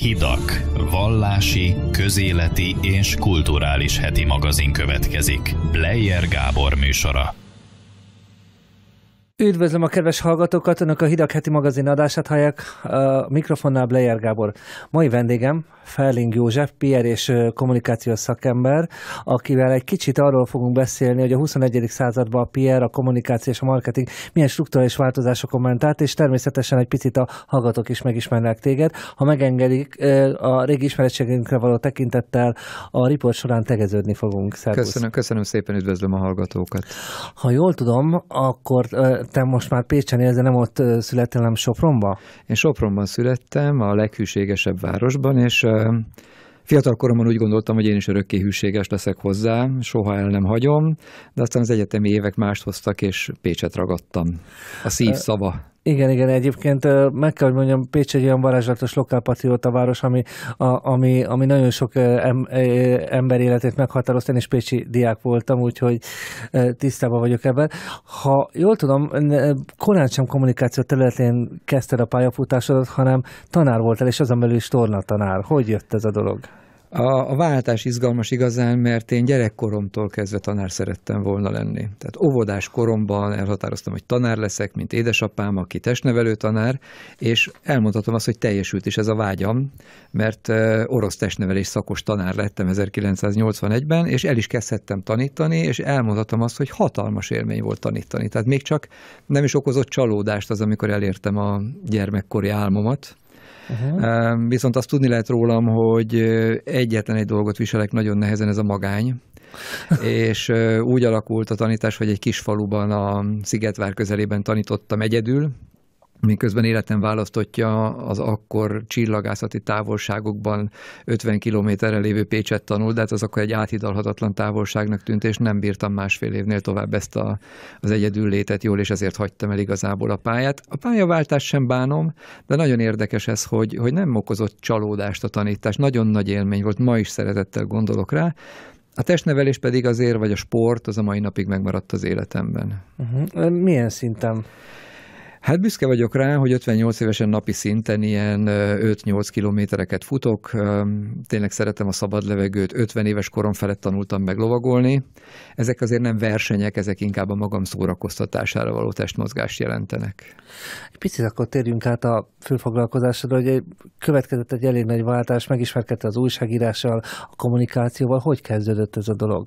Hidak, vallási, közéleti és kulturális heti magazin következik. Bleyer Gábor műsora. Üdvözlöm a kedves hallgatókat, önök a Hidak heti magazin adását hallják, a mikrofonnál Bleyer Gábor. Mai vendégem Ferling József, PR és kommunikációs szakember, akivel egy kicsit arról fogunk beszélni, hogy a 21. században a PR, a kommunikáció és a marketing milyen struktúrális változásokon ment át, és természetesen egy picit a hallgatók is megismernek téged. Ha megengedik, a régi ismeretségünkre való tekintettel a riport során tegeződni fogunk. Szervusz. Köszönöm, köszönöm szépen, üdvözlöm a hallgatókat. Ha jól tudom, akkor te most már Pécsen élsz, de nem ott születtél, nem Sopronba? Én Sopronban születtem, a leghűségesebb városban, és Fiatal koromban úgy gondoltam, hogy én is örökké hűséges leszek hozzá, soha el nem hagyom, de aztán az egyetemi évek mást hoztak, és Pécset ragadtam. A szív szava. Igen, igen, egyébként meg kell, hogy mondjam, Pécs egy olyan varázslatos lokálpatrióta város, ami, a, ami, ami nagyon sok em, ember életét meghatározta, én is pécsi diák voltam, úgyhogy tisztában vagyok ebben. Ha jól tudom, korán sem kommunikáció területén kezdted a pályafutásodat, hanem tanár voltál, és azon belül is tanár. Hogy jött ez a dolog? A, a váltás izgalmas igazán, mert én gyerekkoromtól kezdve tanár szerettem volna lenni. Tehát óvodás koromban elhatároztam, hogy tanár leszek, mint édesapám, aki testnevelő tanár, és elmondhatom azt, hogy teljesült is ez a vágyam, mert orosz testnevelés szakos tanár lettem 1981-ben, és el is kezdhettem tanítani, és elmondhatom azt, hogy hatalmas élmény volt tanítani. Tehát még csak nem is okozott csalódást az, amikor elértem a gyermekkori álmomat, Uh-huh. Viszont azt tudni lehet rólam, hogy egyetlen egy dolgot viselek nagyon nehezen, ez a magány. és úgy alakult a tanítás, hogy egy kis faluban a Szigetvár közelében tanítottam egyedül, miközben életem választotja az akkor csillagászati távolságokban 50 kilométerre lévő Pécset tanul, de hát az akkor egy áthidalhatatlan távolságnak tűnt, és nem bírtam másfél évnél tovább ezt a, az egyedül létet jól, és ezért hagytam el igazából a pályát. A pályaváltást sem bánom, de nagyon érdekes ez, hogy, hogy nem okozott csalódást a tanítás. Nagyon nagy élmény volt, ma is szeretettel gondolok rá, a testnevelés pedig azért, vagy a sport, az a mai napig megmaradt az életemben. Uh-huh. Milyen szinten? Hát büszke vagyok rá, hogy 58 évesen napi szinten ilyen 5-8 kilométereket futok. Tényleg szeretem a szabad levegőt, 50 éves korom felett tanultam meg lovagolni. Ezek azért nem versenyek, ezek inkább a magam szórakoztatására való testmozgást jelentenek. Egy picit akkor térjünk át a főfoglalkozásodra, hogy következett egy elég nagy váltás, megismerkedte az újságírással, a kommunikációval. Hogy kezdődött ez a dolog?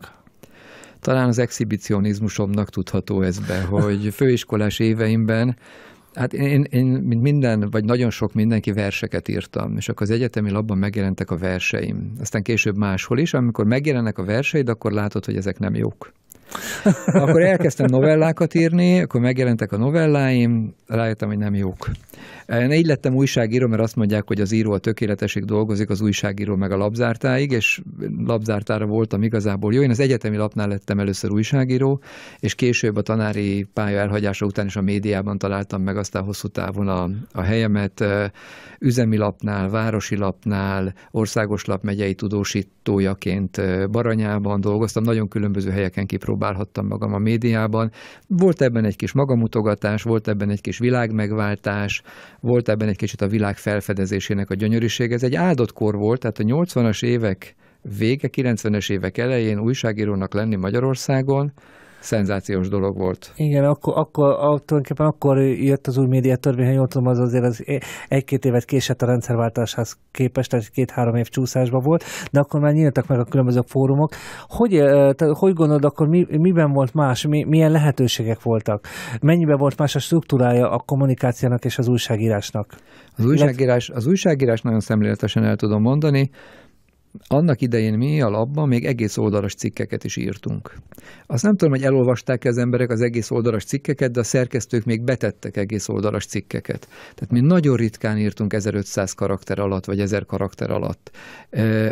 Talán az exhibicionizmusomnak tudható ez be, hogy főiskolás éveimben Hát én, én, mint minden, vagy nagyon sok mindenki verseket írtam, és akkor az egyetemi labban megjelentek a verseim. Aztán később máshol is, amikor megjelennek a verseid, akkor látod, hogy ezek nem jók. akkor elkezdtem novellákat írni, akkor megjelentek a novelláim, rájöttem, hogy nem jók. Én így lettem újságíró, mert azt mondják, hogy az író a tökéletesig dolgozik, az újságíró meg a labzártáig, és labzártára voltam igazából jó. Én az egyetemi lapnál lettem először újságíró, és később a tanári pálya elhagyása után is a médiában találtam meg aztán hosszú távon a, a helyemet. Üzemi lapnál, városi lapnál, országos lap megyei tudósítójaként Baranyában dolgoztam, nagyon különböző helyeken kipróbálhattam magam a médiában. Volt ebben egy kis magamutogatás, volt ebben egy kis világmegváltás, volt ebben egy kicsit a világ felfedezésének a gyönyörűség. Ez egy áldott kor volt, tehát a 80-as évek vége, 90-es évek elején újságírónak lenni Magyarországon, szenzációs dolog volt. Igen, akkor, akkor tulajdonképpen akkor jött az új média törvény, ha jól tudom, az azért az egy-két évet késett a rendszerváltáshoz képest, tehát két-három év csúszásban volt, de akkor már nyíltak meg a különböző fórumok. Hogy, te, hogy gondolod, akkor mi, miben volt más, mi, milyen lehetőségek voltak? Mennyiben volt más a struktúrája a kommunikációnak és az újságírásnak? Az újságírás, az újságírás nagyon szemléletesen el tudom mondani, annak idején mi a labban még egész oldalas cikkeket is írtunk. Azt nem tudom, hogy elolvasták az emberek az egész oldalas cikkeket, de a szerkesztők még betettek egész oldalas cikkeket. Tehát mi nagyon ritkán írtunk 1500 karakter alatt, vagy 1000 karakter alatt.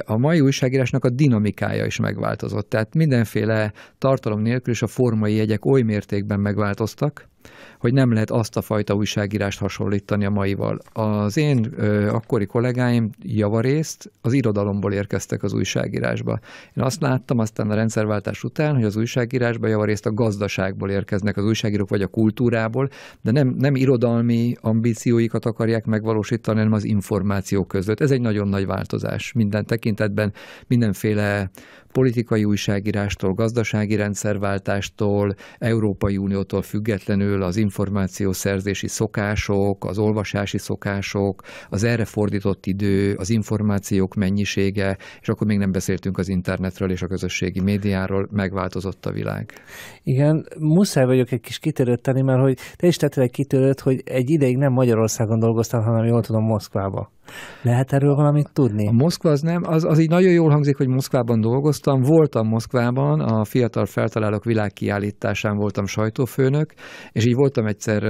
A mai újságírásnak a dinamikája is megváltozott. Tehát mindenféle tartalom nélkül is a formai jegyek oly mértékben megváltoztak, hogy nem lehet azt a fajta újságírást hasonlítani a maival. Az én ö, akkori kollégáim javarészt az irodalomból érkeztek az újságírásba. Én azt láttam aztán a rendszerváltás után, hogy az újságírásba javarészt a gazdaságból érkeznek az újságírók, vagy a kultúrából, de nem, nem irodalmi ambícióikat akarják megvalósítani, hanem az információ között. Ez egy nagyon nagy változás minden tekintetben, mindenféle politikai újságírástól, gazdasági rendszerváltástól, Európai Uniótól függetlenül az információszerzési szokások, az olvasási szokások, az erre fordított idő, az információk mennyisége, és akkor még nem beszéltünk az internetről és a közösségi médiáról, megváltozott a világ. Igen, muszáj vagyok egy kis kitörőt tenni, mert hogy te is tettél egy kitörőt, hogy egy ideig nem Magyarországon dolgoztál, hanem jól tudom Moszkvába. Lehet erről valamit tudni? A Moszkva az nem, az, az így nagyon jól hangzik, hogy Moszkvában dolgoztam. Voltam Moszkvában, a Fiatal Feltalálók világkiállításán voltam sajtófőnök, és így voltam egyszer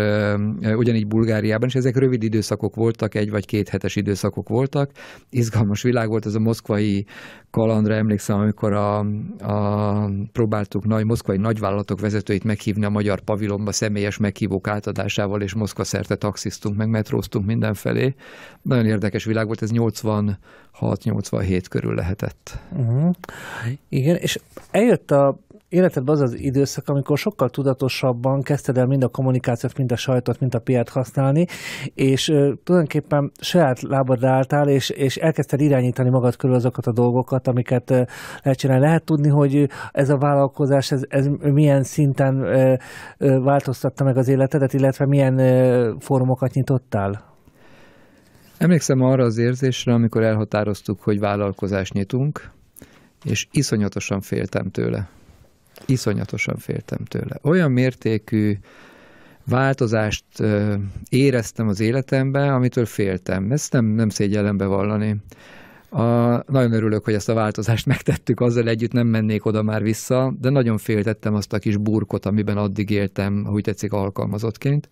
ugyanígy Bulgáriában, és ezek rövid időszakok voltak, egy vagy két hetes időszakok voltak. Izgalmas világ volt ez a moszkvai kalandra, emlékszem, amikor a, a próbáltuk nagy moszkvai nagyvállalatok vezetőit meghívni a magyar pavilonba személyes meghívók átadásával, és Moszkva szerte taxisztunk, meg metróztunk mindenfelé. Nagyon érdekes világ volt, ez 86-87 körül lehetett. Uh-huh. Igen, és eljött a életedben az az időszak, amikor sokkal tudatosabban kezdted el mind a kommunikációt, mind a sajtot, mind a piát használni, és uh, tulajdonképpen saját lábadra álltál, és, és elkezdted irányítani magad körül azokat a dolgokat, amiket uh, lehet csinálni. Lehet tudni, hogy ez a vállalkozás, ez, ez milyen szinten uh, változtatta meg az életedet, illetve milyen uh, fórumokat nyitottál? Emlékszem arra az érzésre, amikor elhatároztuk, hogy vállalkozást nyitunk, és iszonyatosan féltem tőle. Iszonyatosan féltem tőle. Olyan mértékű változást éreztem az életemben, amitől féltem. Ezt nem, nem szégyellem bevallani. vallani a, nagyon örülök, hogy ezt a változást megtettük, azzal együtt nem mennék oda már vissza, de nagyon féltettem azt a kis burkot, amiben addig éltem, hogy tetszik alkalmazottként.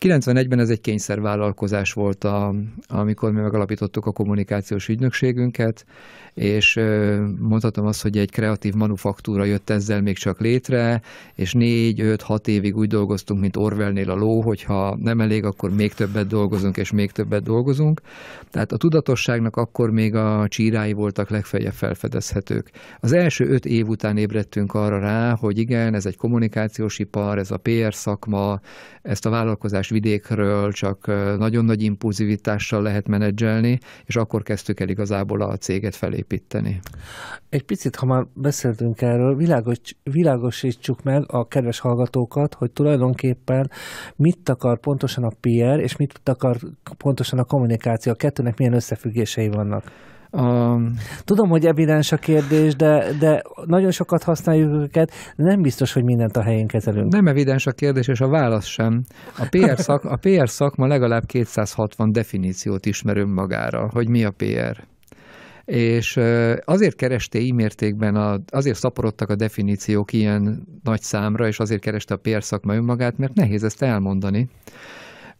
91-ben ez egy kényszervállalkozás volt, a, amikor mi megalapítottuk a kommunikációs ügynökségünket, és mondhatom azt, hogy egy kreatív manufaktúra jött ezzel még csak létre, és négy, öt, hat évig úgy dolgoztunk, mint Orwellnél a ló, hogyha nem elég, akkor még többet dolgozunk, és még többet dolgozunk. Tehát a tudatosságnak akkor még a a csírái voltak legfeljebb felfedezhetők. Az első öt év után ébredtünk arra rá, hogy igen, ez egy kommunikációs ipar, ez a PR szakma, ezt a vállalkozás vidékről csak nagyon nagy impulzivitással lehet menedzselni, és akkor kezdtük el igazából a céget felépíteni. Egy picit, ha már beszéltünk erről, világos, világosítsuk meg a kedves hallgatókat, hogy tulajdonképpen mit akar pontosan a PR, és mit akar pontosan a kommunikáció, a kettőnek milyen összefüggései vannak. Um, Tudom, hogy evidens a kérdés, de, de nagyon sokat használjuk őket, de nem biztos, hogy mindent a helyén kezelünk. Nem evidens a kérdés, és a válasz sem. A PR, szak, a PR szakma legalább 260 definíciót ismer önmagára, hogy mi a PR és azért kereste mértékben, a, azért szaporodtak a definíciók ilyen nagy számra, és azért kereste a PR szakma önmagát, mert nehéz ezt elmondani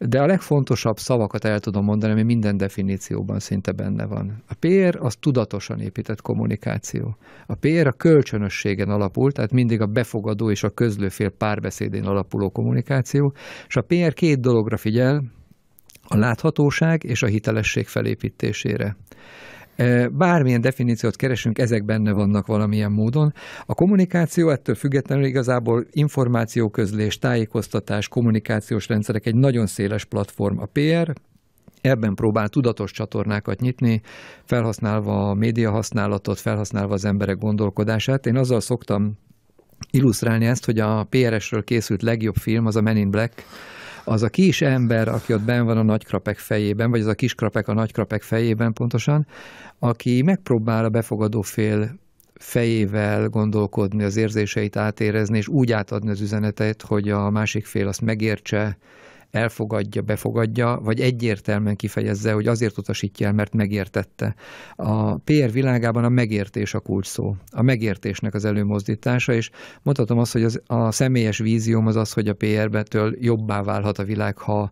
de a legfontosabb szavakat el tudom mondani, ami minden definícióban szinte benne van. A PR az tudatosan épített kommunikáció. A PR a kölcsönösségen alapul, tehát mindig a befogadó és a közlőfél párbeszédén alapuló kommunikáció, és a PR két dologra figyel, a láthatóság és a hitelesség felépítésére. Bármilyen definíciót keresünk, ezek benne vannak valamilyen módon. A kommunikáció ettől függetlenül igazából információközlés, tájékoztatás, kommunikációs rendszerek egy nagyon széles platform. A PR, Ebben próbál tudatos csatornákat nyitni, felhasználva a média használatot, felhasználva az emberek gondolkodását. Én azzal szoktam illusztrálni ezt, hogy a PRS-ről készült legjobb film az a Men in Black, az a kis ember, aki ott ben van a nagykrapek fejében, vagy az a kis krapek a nagykrapek fejében pontosan, aki megpróbál a befogadó fél fejével gondolkodni, az érzéseit átérezni, és úgy átadni az üzenetet, hogy a másik fél azt megértse, elfogadja, befogadja, vagy egyértelműen kifejezze, hogy azért utasítja el, mert megértette. A PR világában a megértés a kulcs szó. A megértésnek az előmozdítása, és mondhatom azt, hogy az, a személyes vízióm az az, hogy a PR-betől jobbá válhat a világ, ha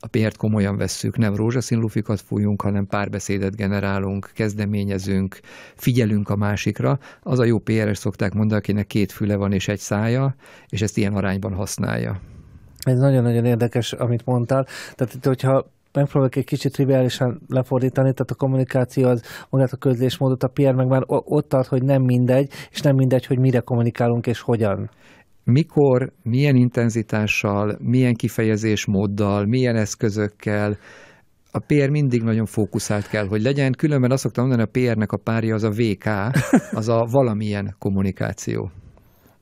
a PR-t komolyan vesszük, nem rózsaszín lufikat fújunk, hanem párbeszédet generálunk, kezdeményezünk, figyelünk a másikra. Az a jó PR-es szokták mondani, akinek két füle van és egy szája, és ezt ilyen arányban használja. Ez nagyon-nagyon érdekes, amit mondtál. Tehát itt, hogyha megpróbálok egy kicsit triviálisan lefordítani, tehát a kommunikáció az magát a közlésmódot, a PR meg már ott tart, hogy nem mindegy, és nem mindegy, hogy mire kommunikálunk és hogyan. Mikor, milyen intenzitással, milyen kifejezésmóddal, milyen eszközökkel, a PR mindig nagyon fókuszált kell, hogy legyen, különben azt szoktam mondani, a PR-nek a párja az a VK, az a valamilyen kommunikáció.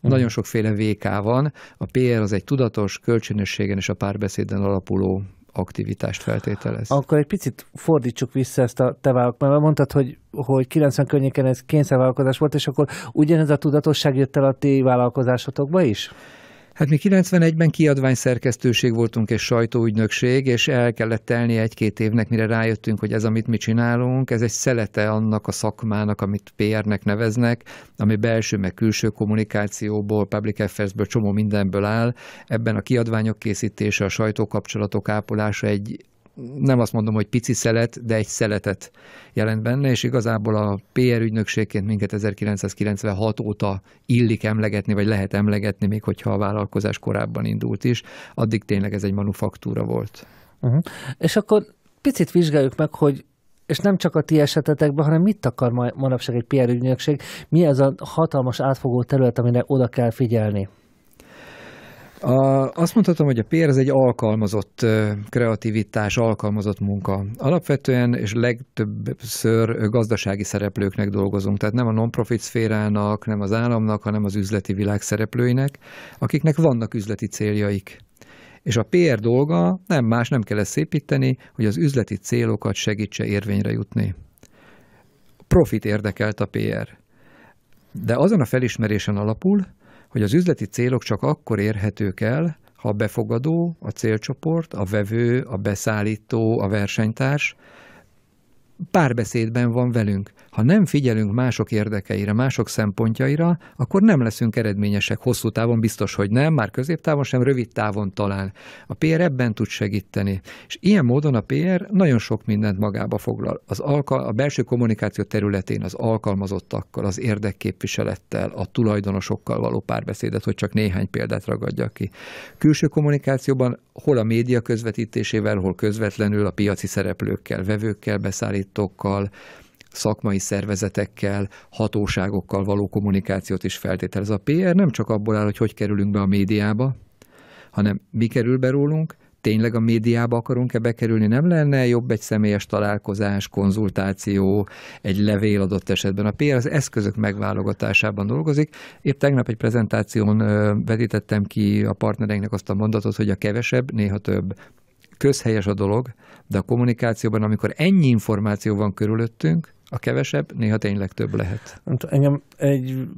Hm. Nagyon sokféle VK van. A PR az egy tudatos, kölcsönösségen és a párbeszéden alapuló aktivitást feltételez. Akkor egy picit fordítsuk vissza ezt a te vállalk, mert mondtad, hogy, hogy 90 környéken ez kényszervállalkozás volt, és akkor ugyanez a tudatosság jött el a ti vállalkozásotokba is? Hát mi 91-ben kiadványszerkesztőség voltunk és sajtóügynökség, és el kellett telni egy-két évnek, mire rájöttünk, hogy ez, amit mi csinálunk, ez egy szelete annak a szakmának, amit PR-nek neveznek, ami belső meg külső kommunikációból, public affairsből, csomó mindenből áll. Ebben a kiadványok készítése, a sajtókapcsolatok ápolása egy nem azt mondom, hogy pici szelet, de egy szeletet jelent benne, és igazából a PR ügynökségként minket 1996 óta illik emlegetni, vagy lehet emlegetni, még hogyha a vállalkozás korábban indult is. Addig tényleg ez egy manufaktúra volt. Uh-huh. És akkor picit vizsgáljuk meg, hogy és nem csak a ti esetetekben, hanem mit akar manapság egy PR ügynökség, mi az a hatalmas átfogó terület, amire oda kell figyelni? A, azt mondhatom, hogy a PR az egy alkalmazott kreativitás, alkalmazott munka. Alapvetően és legtöbbször gazdasági szereplőknek dolgozunk, tehát nem a non-profit szférának, nem az államnak, hanem az üzleti világ szereplőinek, akiknek vannak üzleti céljaik. És a PR dolga nem más, nem kell ezt szépíteni, hogy az üzleti célokat segítse érvényre jutni. Profit érdekelt a PR. De azon a felismerésen alapul, hogy az üzleti célok csak akkor érhetők el, ha a befogadó, a célcsoport, a vevő, a beszállító, a versenytárs párbeszédben van velünk. Ha nem figyelünk mások érdekeire, mások szempontjaira, akkor nem leszünk eredményesek hosszú távon, biztos, hogy nem, már középtávon sem, rövid távon talán. A PR ebben tud segíteni. És ilyen módon a PR nagyon sok mindent magába foglal. Az alkal, a belső kommunikáció területén az alkalmazottakkal, az érdekképviselettel, a tulajdonosokkal való párbeszédet, hogy csak néhány példát ragadjak ki. Külső kommunikációban hol a média közvetítésével, hol közvetlenül a piaci szereplőkkel, vevőkkel, beszállít csoportokkal, szakmai szervezetekkel, hatóságokkal való kommunikációt is feltételez. A PR nem csak abból áll, hogy hogy kerülünk be a médiába, hanem mi kerül be rólunk, tényleg a médiába akarunk-e bekerülni, nem lenne jobb egy személyes találkozás, konzultáció, egy levél adott esetben. A PR az eszközök megválogatásában dolgozik. Épp tegnap egy prezentáción vetítettem ki a partnereinknek azt a mondatot, hogy a kevesebb, néha több közhelyes a dolog, de a kommunikációban, amikor ennyi információ van körülöttünk, a kevesebb néha tényleg több lehet. engem egy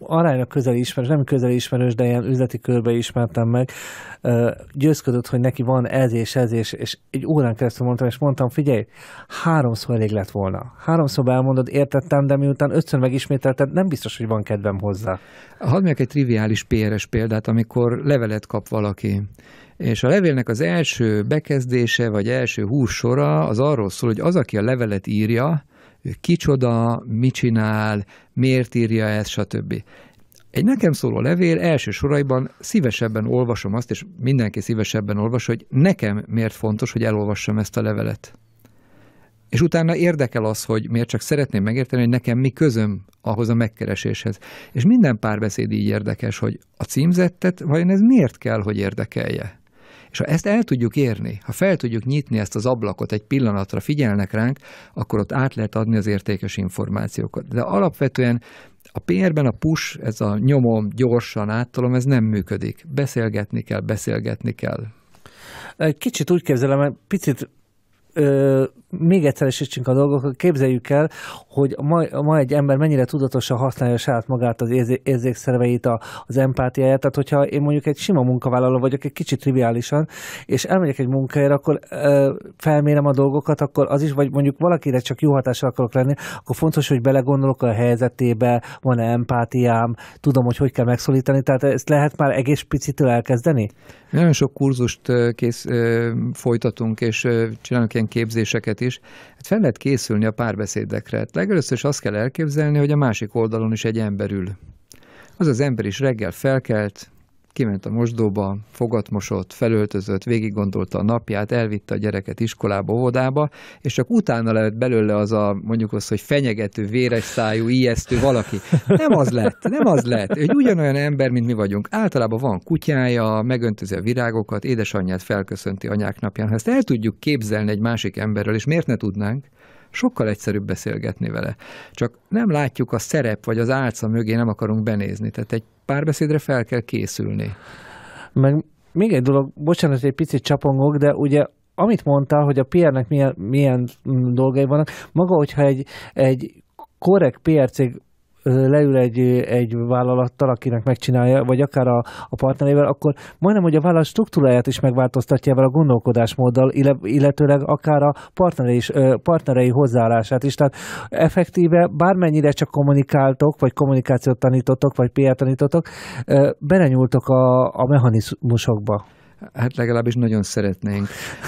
aránylag közeli ismerős, nem közeli ismerős, de ilyen üzleti körbe ismertem meg, győzködött, hogy neki van ez és ez, és, és egy órán keresztül mondtam, és mondtam, figyelj, háromszor elég lett volna. Háromszor elmondod, értettem, de miután ötször megismételted, nem biztos, hogy van kedvem hozzá. Hadd meg egy triviális PRS példát, amikor levelet kap valaki, és a levélnek az első bekezdése, vagy első hússora az arról szól, hogy az, aki a levelet írja, ő kicsoda, mit csinál, miért írja ezt, stb. Egy nekem szóló levél első soraiban szívesebben olvasom azt, és mindenki szívesebben olvas, hogy nekem miért fontos, hogy elolvassam ezt a levelet. És utána érdekel az, hogy miért csak szeretném megérteni, hogy nekem mi közöm ahhoz a megkereséshez. És minden párbeszéd így érdekes, hogy a címzettet vajon ez miért kell, hogy érdekelje? És ha ezt el tudjuk érni, ha fel tudjuk nyitni ezt az ablakot egy pillanatra, figyelnek ránk, akkor ott át lehet adni az értékes információkat. De alapvetően a PR-ben a push, ez a nyomom, gyorsan áttalom, ez nem működik. Beszélgetni kell, beszélgetni kell. Kicsit úgy képzelem, mert picit ö, még egyszer esítsünk a dolgokat, képzeljük el, hogy ma, ma egy ember mennyire tudatosan használja saját magát, az érzé, érzékszerveit, a, az empátiáját. Tehát, hogyha én mondjuk egy sima munkavállaló vagyok, egy kicsit triviálisan, és elmegyek egy munkahelyre, akkor ö, felmérem a dolgokat, akkor az is, vagy mondjuk valakire csak jó hatással akarok lenni, akkor fontos, hogy belegondolok a helyzetébe, van-e empátiám, tudom, hogy hogy kell megszólítani. Tehát ezt lehet már egész picitől elkezdeni? Nagyon sok kurzust kész, folytatunk, és csinálunk ilyen képzéseket is, hát fel lehet készülni a párbeszédekre. Hát legelőször is azt kell elképzelni, hogy a másik oldalon is egy ember ül. Az az ember is reggel felkelt, kiment a mosdóba, fogat mosott, felöltözött, végig gondolta a napját, elvitte a gyereket iskolába, óvodába, és csak utána lett belőle az a, mondjuk azt, hogy fenyegető, véres szájú, ijesztő valaki. Nem az lett, nem az lett. Egy ugyanolyan ember, mint mi vagyunk. Általában van kutyája, megöntözi a virágokat, édesanyját felköszönti anyák napján. Ha ezt el tudjuk képzelni egy másik emberrel, és miért ne tudnánk, sokkal egyszerűbb beszélgetni vele. Csak nem látjuk a szerep, vagy az álca mögé nem akarunk benézni. Tehát egy párbeszédre fel kell készülni. Meg még egy dolog, bocsánat, egy picit csapongok, de ugye amit mondtál, hogy a PR-nek milyen, milyen dolgai vannak, maga, hogyha egy, egy korrekt PR cég leül egy, egy vállalattal, akinek megcsinálja, vagy akár a, a partnerével, akkor majdnem, hogy a vállalat struktúráját is megváltoztatja ebben a gondolkodásmóddal, illetőleg akár a partneri is, partnerei hozzáállását is. Tehát effektíve bármennyire csak kommunikáltok, vagy kommunikációt tanítotok, vagy PR tanítotok, belenyúltok a, a mechanizmusokba. Hát legalábbis nagyon szeretnénk.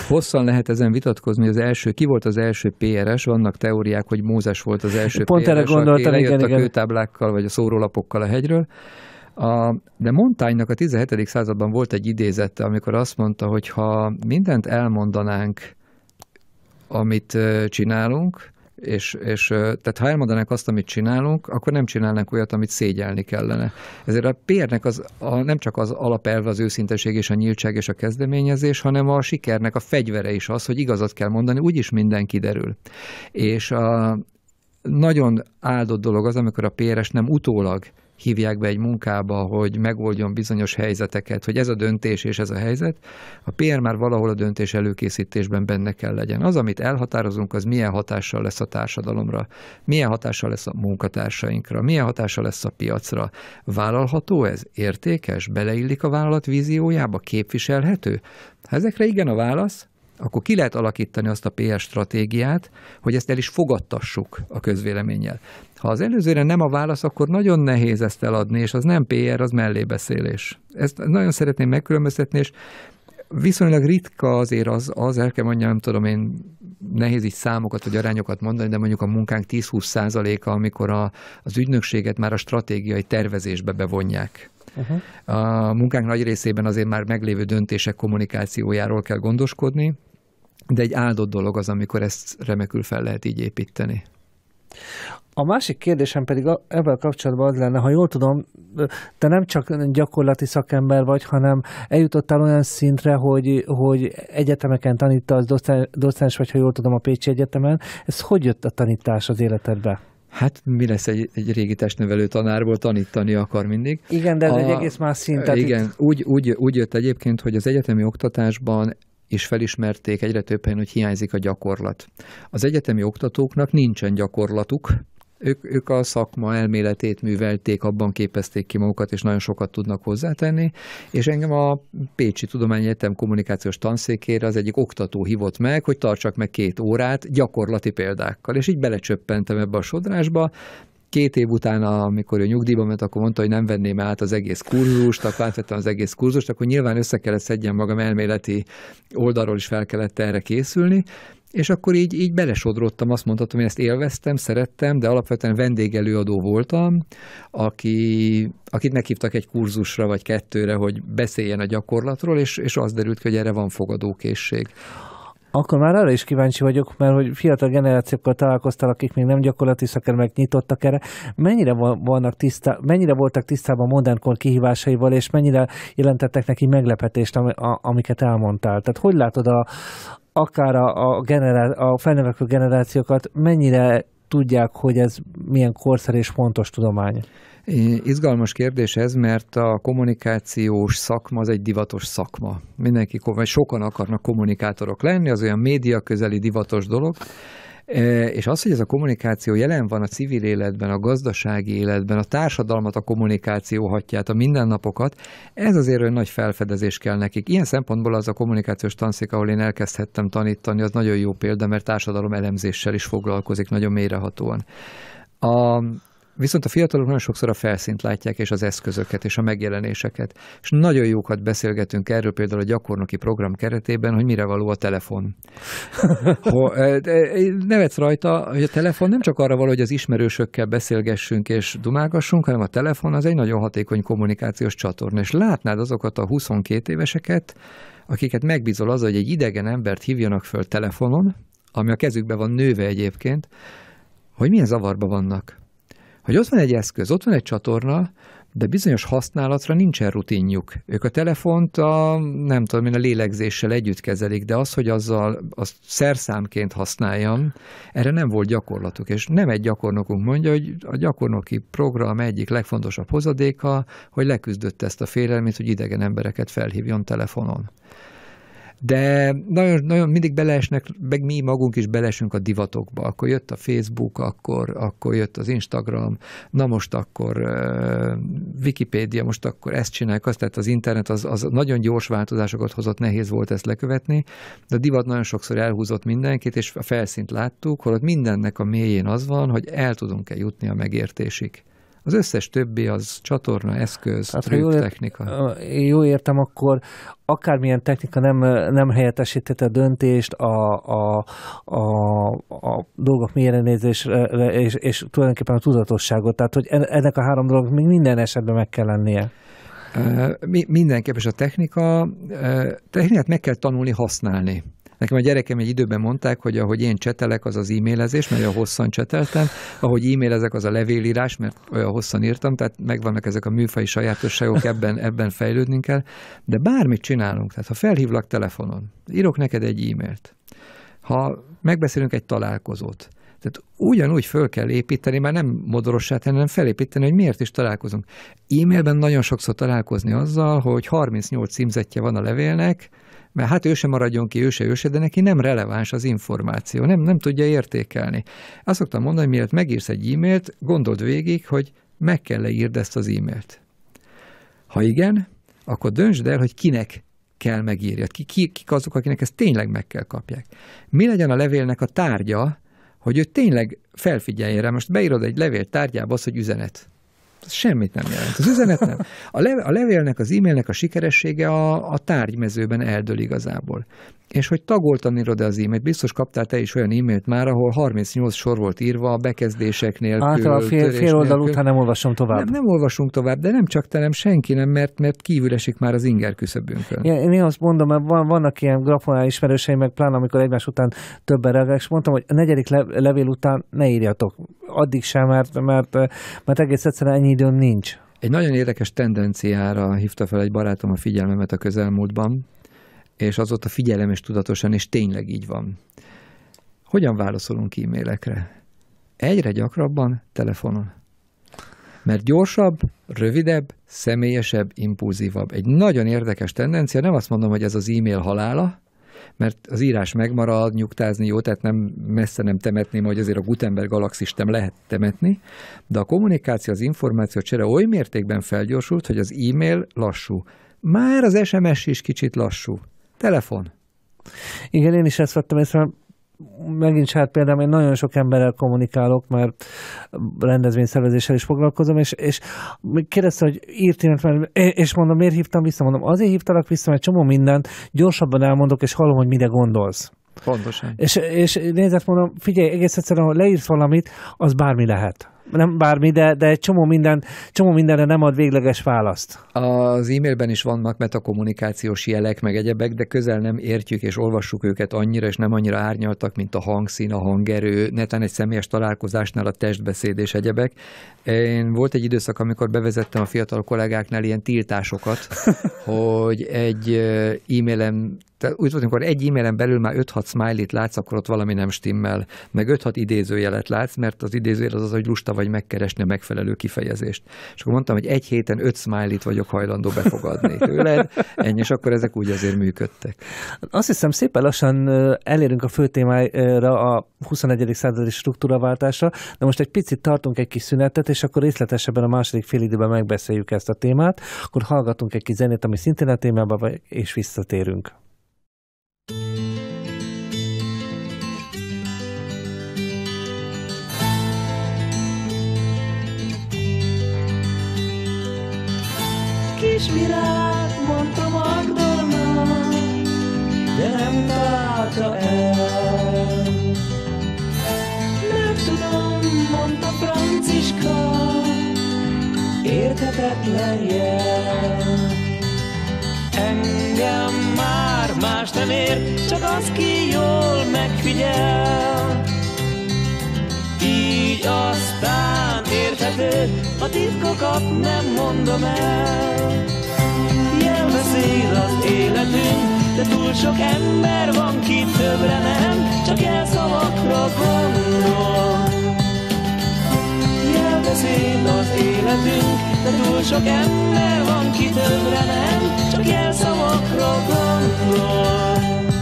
Hosszan lehet ezen vitatkozni, hogy az első, ki volt az első PRS, vannak teóriák, hogy Mózes volt az első Pont PRS, erre gondoltam, aki igen, a kőtáblákkal vagy a szórólapokkal a hegyről. A, de Montánynak a 17. században volt egy idézete, amikor azt mondta, hogy ha mindent elmondanánk, amit csinálunk, és, és tehát ha elmondanák azt, amit csinálunk, akkor nem csinálnánk olyat, amit szégyelni kellene. Ezért a PR-nek az, a, nem csak az alapelve az őszinteség és a nyíltság és a kezdeményezés, hanem a sikernek a fegyvere is az, hogy igazat kell mondani, úgyis minden kiderül. És a, nagyon áldott dolog az, amikor a PRS nem utólag hívják be egy munkába, hogy megoldjon bizonyos helyzeteket, hogy ez a döntés és ez a helyzet, a PR már valahol a döntés előkészítésben benne kell legyen. Az, amit elhatározunk, az milyen hatással lesz a társadalomra, milyen hatással lesz a munkatársainkra, milyen hatással lesz a piacra. Vállalható ez? Értékes? Beleillik a vállalat víziójába? Képviselhető? Ha ezekre igen a válasz, akkor ki lehet alakítani azt a PR stratégiát, hogy ezt el is fogadtassuk a közvéleménnyel. Ha az előzőre nem a válasz, akkor nagyon nehéz ezt eladni, és az nem PR, az mellébeszélés. Ezt nagyon szeretném megkülönböztetni, és viszonylag ritka azért az, az el kell mondjam, nem tudom én, nehéz így számokat vagy arányokat mondani, de mondjuk a munkánk 10-20 százaléka, amikor a, az ügynökséget már a stratégiai tervezésbe bevonják. Uh-huh. A munkánk nagy részében azért már meglévő döntések kommunikációjáról kell gondoskodni, de egy áldott dolog az, amikor ezt remekül fel lehet így építeni. A másik kérdésem pedig ebben kapcsolatban az lenne, ha jól tudom, te nem csak gyakorlati szakember vagy, hanem eljutottál olyan szintre, hogy, hogy egyetemeken tanítasz, docens vagy, ha jól tudom, a Pécsi Egyetemen. Ez hogy jött a tanítás az életedbe? Hát mi lesz egy, egy régi testnevelő tanárból, tanítani akar mindig. Igen, de ez a, egy egész más szint. Igen, itt. úgy, úgy, úgy jött egyébként, hogy az egyetemi oktatásban és felismerték egyre több helyen, hogy hiányzik a gyakorlat. Az egyetemi oktatóknak nincsen gyakorlatuk, ők, ők a szakma elméletét művelték, abban képezték ki magukat, és nagyon sokat tudnak hozzátenni, és engem a Pécsi Tudományi Egyetem kommunikációs tanszékére az egyik oktató hívott meg, hogy tartsak meg két órát gyakorlati példákkal, és így belecsöppentem ebbe a sodrásba, két év után, amikor ő nyugdíjba ment, akkor mondta, hogy nem venném át az egész kurzust, akkor átvettem az egész kurzust, akkor nyilván össze kellett szedjen magam elméleti oldalról is fel kellett erre készülni, és akkor így, így belesodrottam, azt mondhatom, hogy ezt élveztem, szerettem, de alapvetően vendégelőadó voltam, aki, akit meghívtak egy kurzusra vagy kettőre, hogy beszéljen a gyakorlatról, és, és az derült ki, hogy erre van fogadókészség. Akkor már arra is kíváncsi vagyok, mert hogy fiatal generációkkal találkoztál, akik még nem gyakorlati szakemberek nyitottak erre, mennyire, vannak tisztá, mennyire voltak tisztában a modern kor kihívásaival, és mennyire jelentettek neki meglepetést, am, a, amiket elmondtál? Tehát hogy látod a, akár a, a, generá, a felnövekvő generációkat, mennyire tudják, hogy ez milyen korszerű és fontos tudomány? Izgalmas kérdés ez, mert a kommunikációs szakma az egy divatos szakma. Mindenki, vagy sokan akarnak kommunikátorok lenni, az olyan média közeli divatos dolog, e, és az, hogy ez a kommunikáció jelen van a civil életben, a gazdasági életben, a társadalmat a kommunikáció hatját, a mindennapokat, ez azért olyan nagy felfedezés kell nekik. Ilyen szempontból az a kommunikációs tanszék, ahol én elkezdhettem tanítani, az nagyon jó példa, mert társadalom elemzéssel is foglalkozik nagyon mélyrehatóan. A, Viszont a fiatalok nagyon sokszor a felszínt látják, és az eszközöket, és a megjelenéseket. És nagyon jókat beszélgetünk erről például a gyakornoki program keretében, hogy mire való a telefon. E, e, nevetsz rajta, hogy a telefon nem csak arra való, hogy az ismerősökkel beszélgessünk és dumágassunk, hanem a telefon az egy nagyon hatékony kommunikációs csatorna. És látnád azokat a 22 éveseket, akiket megbízol az, hogy egy idegen embert hívjanak föl telefonon, ami a kezükben van nőve egyébként, hogy milyen zavarba vannak hogy ott van egy eszköz, ott van egy csatorna, de bizonyos használatra nincsen rutinjuk. Ők a telefont a, nem tudom én, a lélegzéssel együtt kezelik, de az, hogy azzal azt szerszámként használjam, erre nem volt gyakorlatuk. És nem egy gyakornokunk mondja, hogy a gyakornoki program egyik legfontosabb hozadéka, hogy leküzdött ezt a félelmét, hogy idegen embereket felhívjon telefonon de nagyon, nagyon mindig beleesnek, meg mi magunk is belesünk a divatokba. Akkor jött a Facebook, akkor, akkor jött az Instagram, na most akkor uh, Wikipédia, most akkor ezt csinálják, azt, tehát az internet az, az nagyon gyors változásokat hozott, nehéz volt ezt lekövetni, de a divat nagyon sokszor elhúzott mindenkit, és a felszínt láttuk, holott mindennek a mélyén az van, hogy el tudunk-e jutni a megértésig. Az összes többi az csatorna, eszköz, hát, trükk, jól ért, technika. Jó értem, akkor akármilyen technika nem, nem helyettesítheti a döntést, a, a, a, a dolgok mélyrenézésre, és, és tulajdonképpen a tudatosságot. Tehát, hogy ennek a három dolog még minden esetben meg kell lennie. Mindenképpen mindenképp, és a technika, technikát meg kell tanulni használni. Nekem a gyerekem egy időben mondták, hogy ahogy én csetelek, az az e-mailezés, olyan hosszan cseteltem, ahogy e-mailezek, az a levélírás, mert olyan hosszan írtam, tehát megvannak ezek a műfai sajátosságok, ebben, ebben fejlődnünk kell. De bármit csinálunk, tehát ha felhívlak telefonon, írok neked egy e-mailt, ha megbeszélünk egy találkozót, tehát ugyanúgy föl kell építeni, már nem modorossá tenni, hanem felépíteni, hogy miért is találkozunk. E-mailben nagyon sokszor találkozni azzal, hogy 38 címzetje van a levélnek, mert hát ő sem maradjon ki, ő se, ő se, de neki nem releváns az információ, nem, nem tudja értékelni. Azt szoktam mondani, hogy miért megírsz egy e-mailt, gondold végig, hogy meg kell leírd ezt az e-mailt. Ha igen, akkor döntsd el, hogy kinek kell megírja. ki, ki, kik azok, akinek ezt tényleg meg kell kapják. Mi legyen a levélnek a tárgya, hogy ő tényleg felfigyeljen rá. Most beírod egy levél tárgyába az, hogy üzenet. Ez semmit nem jelent. Az üzenet nem. A, le, a levélnek, az e-mailnek a sikeressége a, a tárgymezőben eldől igazából. És hogy tagoltan írod az e-mailt, biztos kaptál te is olyan e-mailt már, ahol 38 sor volt írva a bekezdések nélkül. Hát a fél, fél oldal után nem olvasom tovább. Nem, nem olvasunk tovább, de nem csak te, nem senki nem, mert, mert kívül esik már az inger küszöbünkön. Ja, én azt mondom, mert van, vannak ilyen grafonál ismerőseim, meg pláne amikor egymás után többen reagálnak, és mondtam, hogy a negyedik levél után ne írjatok. Addig sem, mert, mert, mert egész egyszerűen ennyi ennyi időm nincs. Egy nagyon érdekes tendenciára hívta fel egy barátom a figyelmemet a közelmúltban, és azóta figyelem és tudatosan, és tényleg így van. Hogyan válaszolunk e-mailekre? Egyre gyakrabban telefonon. Mert gyorsabb, rövidebb, személyesebb, impulzívabb. Egy nagyon érdekes tendencia, nem azt mondom, hogy ez az e-mail halála, mert az írás megmarad, nyugtázni jó, tehát nem messze nem temetném, hogy azért a Gutenberg galaxistem lehet temetni, de a kommunikáció, az információ csere oly mértékben felgyorsult, hogy az e-mail lassú. Már az SMS is kicsit lassú. Telefon. Igen, én is ezt vettem észre, megint saját példám, én nagyon sok emberrel kommunikálok, mert rendezvényszervezéssel is foglalkozom, és, és kérdezte, hogy írt, és mondom, miért hívtam vissza? Mondom, azért hívtalak vissza, mert csomó mindent gyorsabban elmondok, és hallom, hogy mire gondolsz. Pontosan. És, és nézett mondom, figyelj, egész egyszerűen, ha leírsz valamit, az bármi lehet nem bármi, de, de egy csomó, minden, csomó mindenre nem ad végleges választ. Az e-mailben is vannak metakommunikációs jelek, meg egyebek, de közel nem értjük és olvassuk őket annyira, és nem annyira árnyaltak, mint a hangszín, a hangerő, netán egy személyes találkozásnál a testbeszéd és egyebek. Én volt egy időszak, amikor bevezettem a fiatal kollégáknál ilyen tiltásokat, hogy egy e-mailem tehát úgy volt, amikor egy e-mailen belül már 5-6 smiley-t látsz, akkor ott valami nem stimmel, meg 5-6 idézőjelet látsz, mert az idézőjel az az, hogy lusta vagy megkeresni a megfelelő kifejezést. És akkor mondtam, hogy egy héten öt smiley vagyok hajlandó befogadni tőled, ennyi, és akkor ezek úgy azért működtek. Azt hiszem, szépen lassan elérünk a fő témára, a 21. századi struktúraváltásra, de most egy picit tartunk egy kis szünetet, és akkor részletesebben a második fél időben megbeszéljük ezt a témát, akkor hallgatunk egy kis zenét, ami szintén a témában, és visszatérünk. kis virág, mondta Magdorna, de nem találta el. Nem tudom, mondta Franciska, érthetetlen jel. Engem már más nem ér, csak az, ki jól megfigyel. Így aztán tevő, a titkokat nem mondom el. Jelveszél az életünk, de túl sok ember van, ki többre nem, csak elszavakra gondol. Jelveszél az életünk, de túl sok ember van, ki többre nem, csak elszavakra gondol.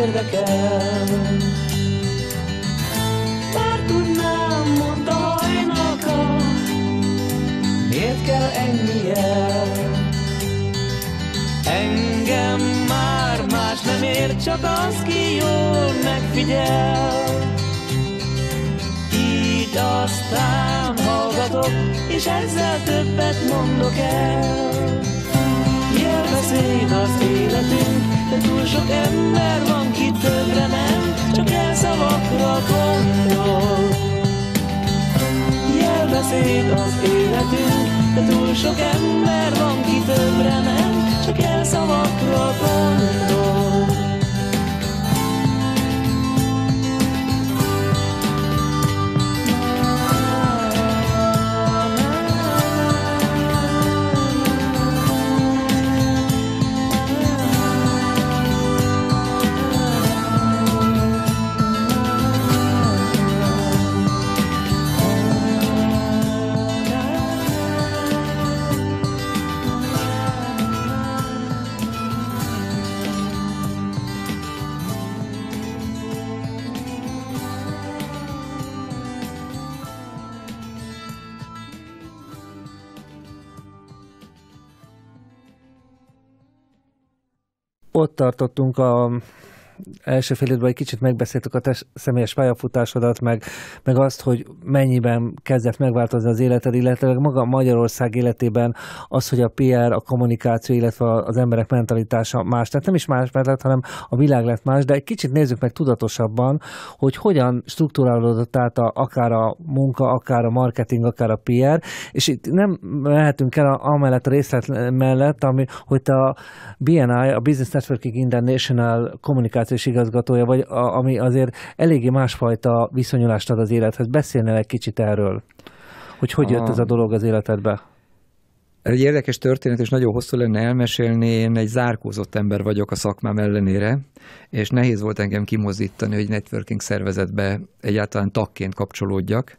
érdekel. Bár tudnám, mondta hajnalka, miért kell ennyi el? Engem már más nem ér, csak az, ki jól megfigyel. Így aztán hallgatok, és ezzel többet mondok el. Jelveszéd az életünk, de túl sok ember van, magaddal. Jelbeszéd az életünk, de túl sok ember van, ki többre nem, csak szavakra gondol. ott tartottunk a első fél egy kicsit megbeszéltük a te személyes pályafutásodat, meg, meg azt, hogy mennyiben kezdett megváltozni az életed, illetve maga Magyarország életében az, hogy a PR, a kommunikáció, illetve az emberek mentalitása más. Tehát nem is más lett, hanem a világ lett más, de egy kicsit nézzük meg tudatosabban, hogy hogyan struktúrálódott át a, akár a munka, akár a marketing, akár a PR, és itt nem mehetünk el a, amellett a részlet mellett, ami, hogy te a BNI, a Business Networking International kommunikáció kommunikációs igazgatója vagy, a, ami azért eléggé másfajta viszonyulást ad az élethez. Beszélne egy kicsit erről, hogy hogy jött a... ez a dolog az életedbe? Ez egy érdekes történet, és nagyon hosszú lenne elmesélni. Én egy zárkózott ember vagyok a szakmám ellenére, és nehéz volt engem kimozítani, hogy networking szervezetbe egyáltalán tagként kapcsolódjak.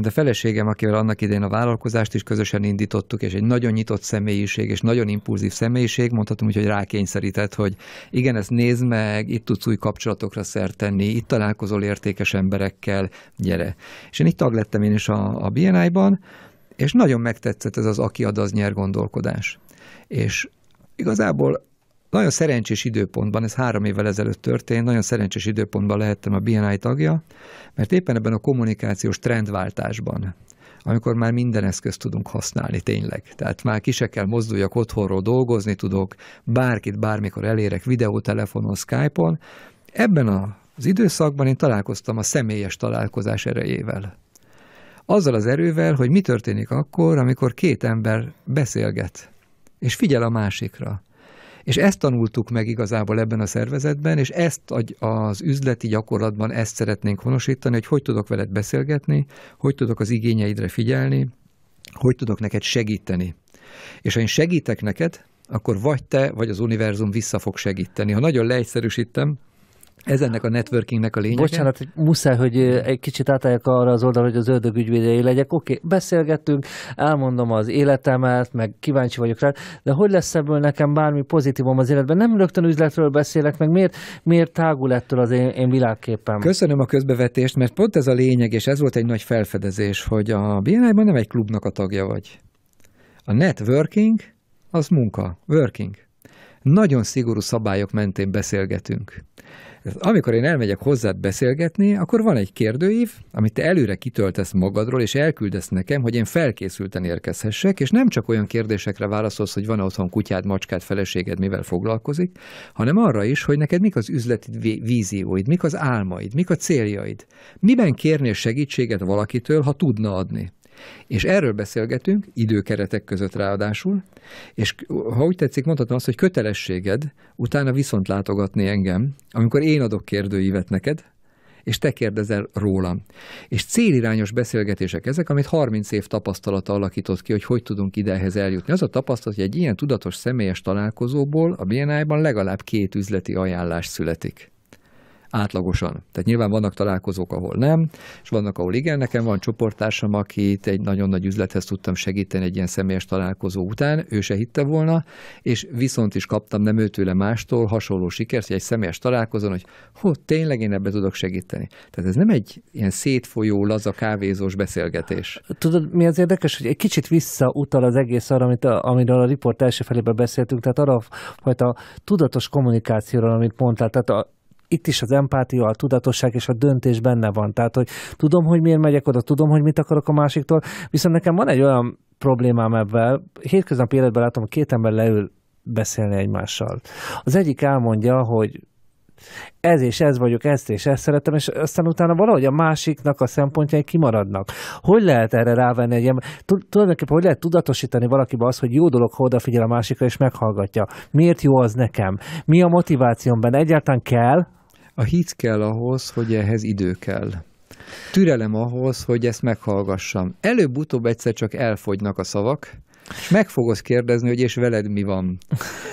De feleségem, akivel annak idején a vállalkozást is közösen indítottuk, és egy nagyon nyitott személyiség, és nagyon impulzív személyiség, mondhatom úgy, hogy rákényszerített, hogy igen, ezt nézd meg, itt tudsz új kapcsolatokra szert tenni, itt találkozol értékes emberekkel, gyere. És én itt tag lettem én is a, a BNI-ban, és nagyon megtetszett ez az aki ad, az nyer gondolkodás. És igazából nagyon szerencsés időpontban, ez három évvel ezelőtt történt, nagyon szerencsés időpontban lehettem a BNI tagja, mert éppen ebben a kommunikációs trendváltásban amikor már minden eszközt tudunk használni tényleg. Tehát már ki se kell mozduljak otthonról, dolgozni tudok, bárkit bármikor elérek videótelefonon, Skype-on. Ebben az időszakban én találkoztam a személyes találkozás erejével. Azzal az erővel, hogy mi történik akkor, amikor két ember beszélget, és figyel a másikra és ezt tanultuk meg igazából ebben a szervezetben, és ezt az üzleti gyakorlatban ezt szeretnénk honosítani, hogy hogy tudok veled beszélgetni, hogy tudok az igényeidre figyelni, hogy tudok neked segíteni. És ha én segítek neked, akkor vagy te, vagy az univerzum vissza fog segíteni. Ha nagyon leegyszerűsítem, ez ennek a networkingnek a lényege. Bocsánat, hogy muszáj, hogy egy kicsit átálljak arra az oldalra, hogy az ördög ügyvédei legyek. Oké, okay, beszélgettünk, elmondom az életemet, meg kíváncsi vagyok rá, de hogy lesz ebből nekem bármi pozitívom az életben? Nem rögtön üzletről beszélek, meg miért, miért tágul ettől az én, én világképem? Köszönöm a közbevetést, mert pont ez a lényeg, és ez volt egy nagy felfedezés, hogy a bni nem egy klubnak a tagja vagy. A networking az munka, working. Nagyon szigorú szabályok mentén beszélgetünk amikor én elmegyek hozzád beszélgetni, akkor van egy kérdőív, amit te előre kitöltesz magadról, és elküldesz nekem, hogy én felkészülten érkezhessek, és nem csak olyan kérdésekre válaszolsz, hogy van -e otthon kutyád, macskád, feleséged, mivel foglalkozik, hanem arra is, hogy neked mik az üzleti vízióid, mik az álmaid, mik a céljaid. Miben kérnél segítséget valakitől, ha tudna adni? És erről beszélgetünk, időkeretek között ráadásul, és ha úgy tetszik, mondhatom azt, hogy kötelességed utána viszont látogatni engem, amikor én adok kérdőívet neked, és te kérdezel rólam. És célirányos beszélgetések ezek, amit 30 év tapasztalata alakított ki, hogy hogy tudunk idehez eljutni. Az a tapasztalat, hogy egy ilyen tudatos személyes találkozóból a BNI-ban legalább két üzleti ajánlás születik átlagosan. Tehát nyilván vannak találkozók, ahol nem, és vannak, ahol igen. Nekem van csoporttársam, akit egy nagyon nagy üzlethez tudtam segíteni egy ilyen személyes találkozó után, ő se hitte volna, és viszont is kaptam nem őtőle mástól hasonló sikert, hogy egy személyes találkozón, hogy hú, tényleg én ebbe tudok segíteni. Tehát ez nem egy ilyen szétfolyó, laza kávézós beszélgetés. Tudod, mi az érdekes, hogy egy kicsit visszautal az egész arra, amit, amiről a riport első felében beszéltünk, tehát arra a fajta tudatos kommunikációról, amit mondtál, tehát a, itt is az empátia, a tudatosság és a döntés benne van. Tehát, hogy tudom, hogy miért megyek oda, tudom, hogy mit akarok a másiktól, viszont nekem van egy olyan problémám ebben, hétköznapi életben látom, hogy két ember leül beszélni egymással. Az egyik elmondja, hogy ez és ez vagyok, ezt és ezt szeretem, és aztán utána valahogy a másiknak a szempontjai kimaradnak. Hogy lehet erre rávenni egy Tulajdonképpen hogy lehet tudatosítani valakiba azt, hogy jó dolog, ha odafigyel a másikra és meghallgatja? Miért jó az nekem? Mi a motivációm benne? Egyáltalán kell, a hit kell ahhoz, hogy ehhez idő kell. Türelem ahhoz, hogy ezt meghallgassam. Előbb-utóbb egyszer csak elfogynak a szavak, és meg fogod kérdezni, hogy és veled mi van.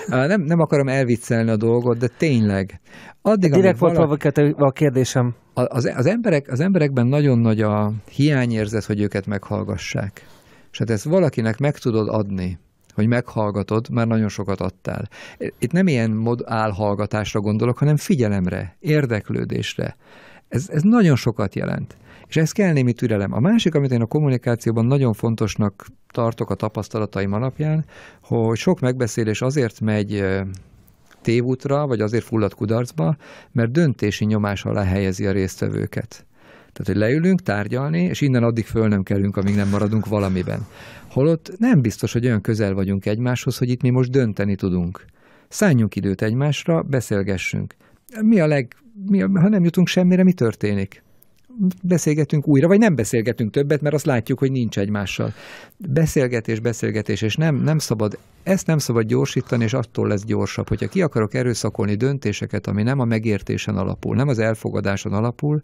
Nem, nem akarom elviccelni a dolgot, de tényleg. Addig, hát Direkt volt valaki... a kérdésem. Az, az, emberek, az emberekben nagyon nagy a hiányérzet, hogy őket meghallgassák. És hát ezt valakinek meg tudod adni, hogy meghallgatod, már nagyon sokat adtál. Itt nem ilyen mod álhallgatásra gondolok, hanem figyelemre, érdeklődésre. Ez, ez nagyon sokat jelent. És ez kell némi türelem. A másik, amit én a kommunikációban nagyon fontosnak tartok a tapasztalataim alapján, hogy sok megbeszélés azért megy tévútra, vagy azért fullad kudarcba, mert döntési nyomás alá helyezi a résztvevőket. Tehát, hogy leülünk tárgyalni, és innen addig föl nem kerülünk, amíg nem maradunk valamiben. Holott nem biztos, hogy olyan közel vagyunk egymáshoz, hogy itt mi most dönteni tudunk. Szálljunk időt egymásra, beszélgessünk. Mi a leg... Mi a, ha nem jutunk semmire, mi történik? beszélgetünk újra, vagy nem beszélgetünk többet, mert azt látjuk, hogy nincs egymással. Beszélgetés, beszélgetés, és nem, nem szabad, ezt nem szabad gyorsítani, és attól lesz gyorsabb. Hogyha ki akarok erőszakolni döntéseket, ami nem a megértésen alapul, nem az elfogadáson alapul,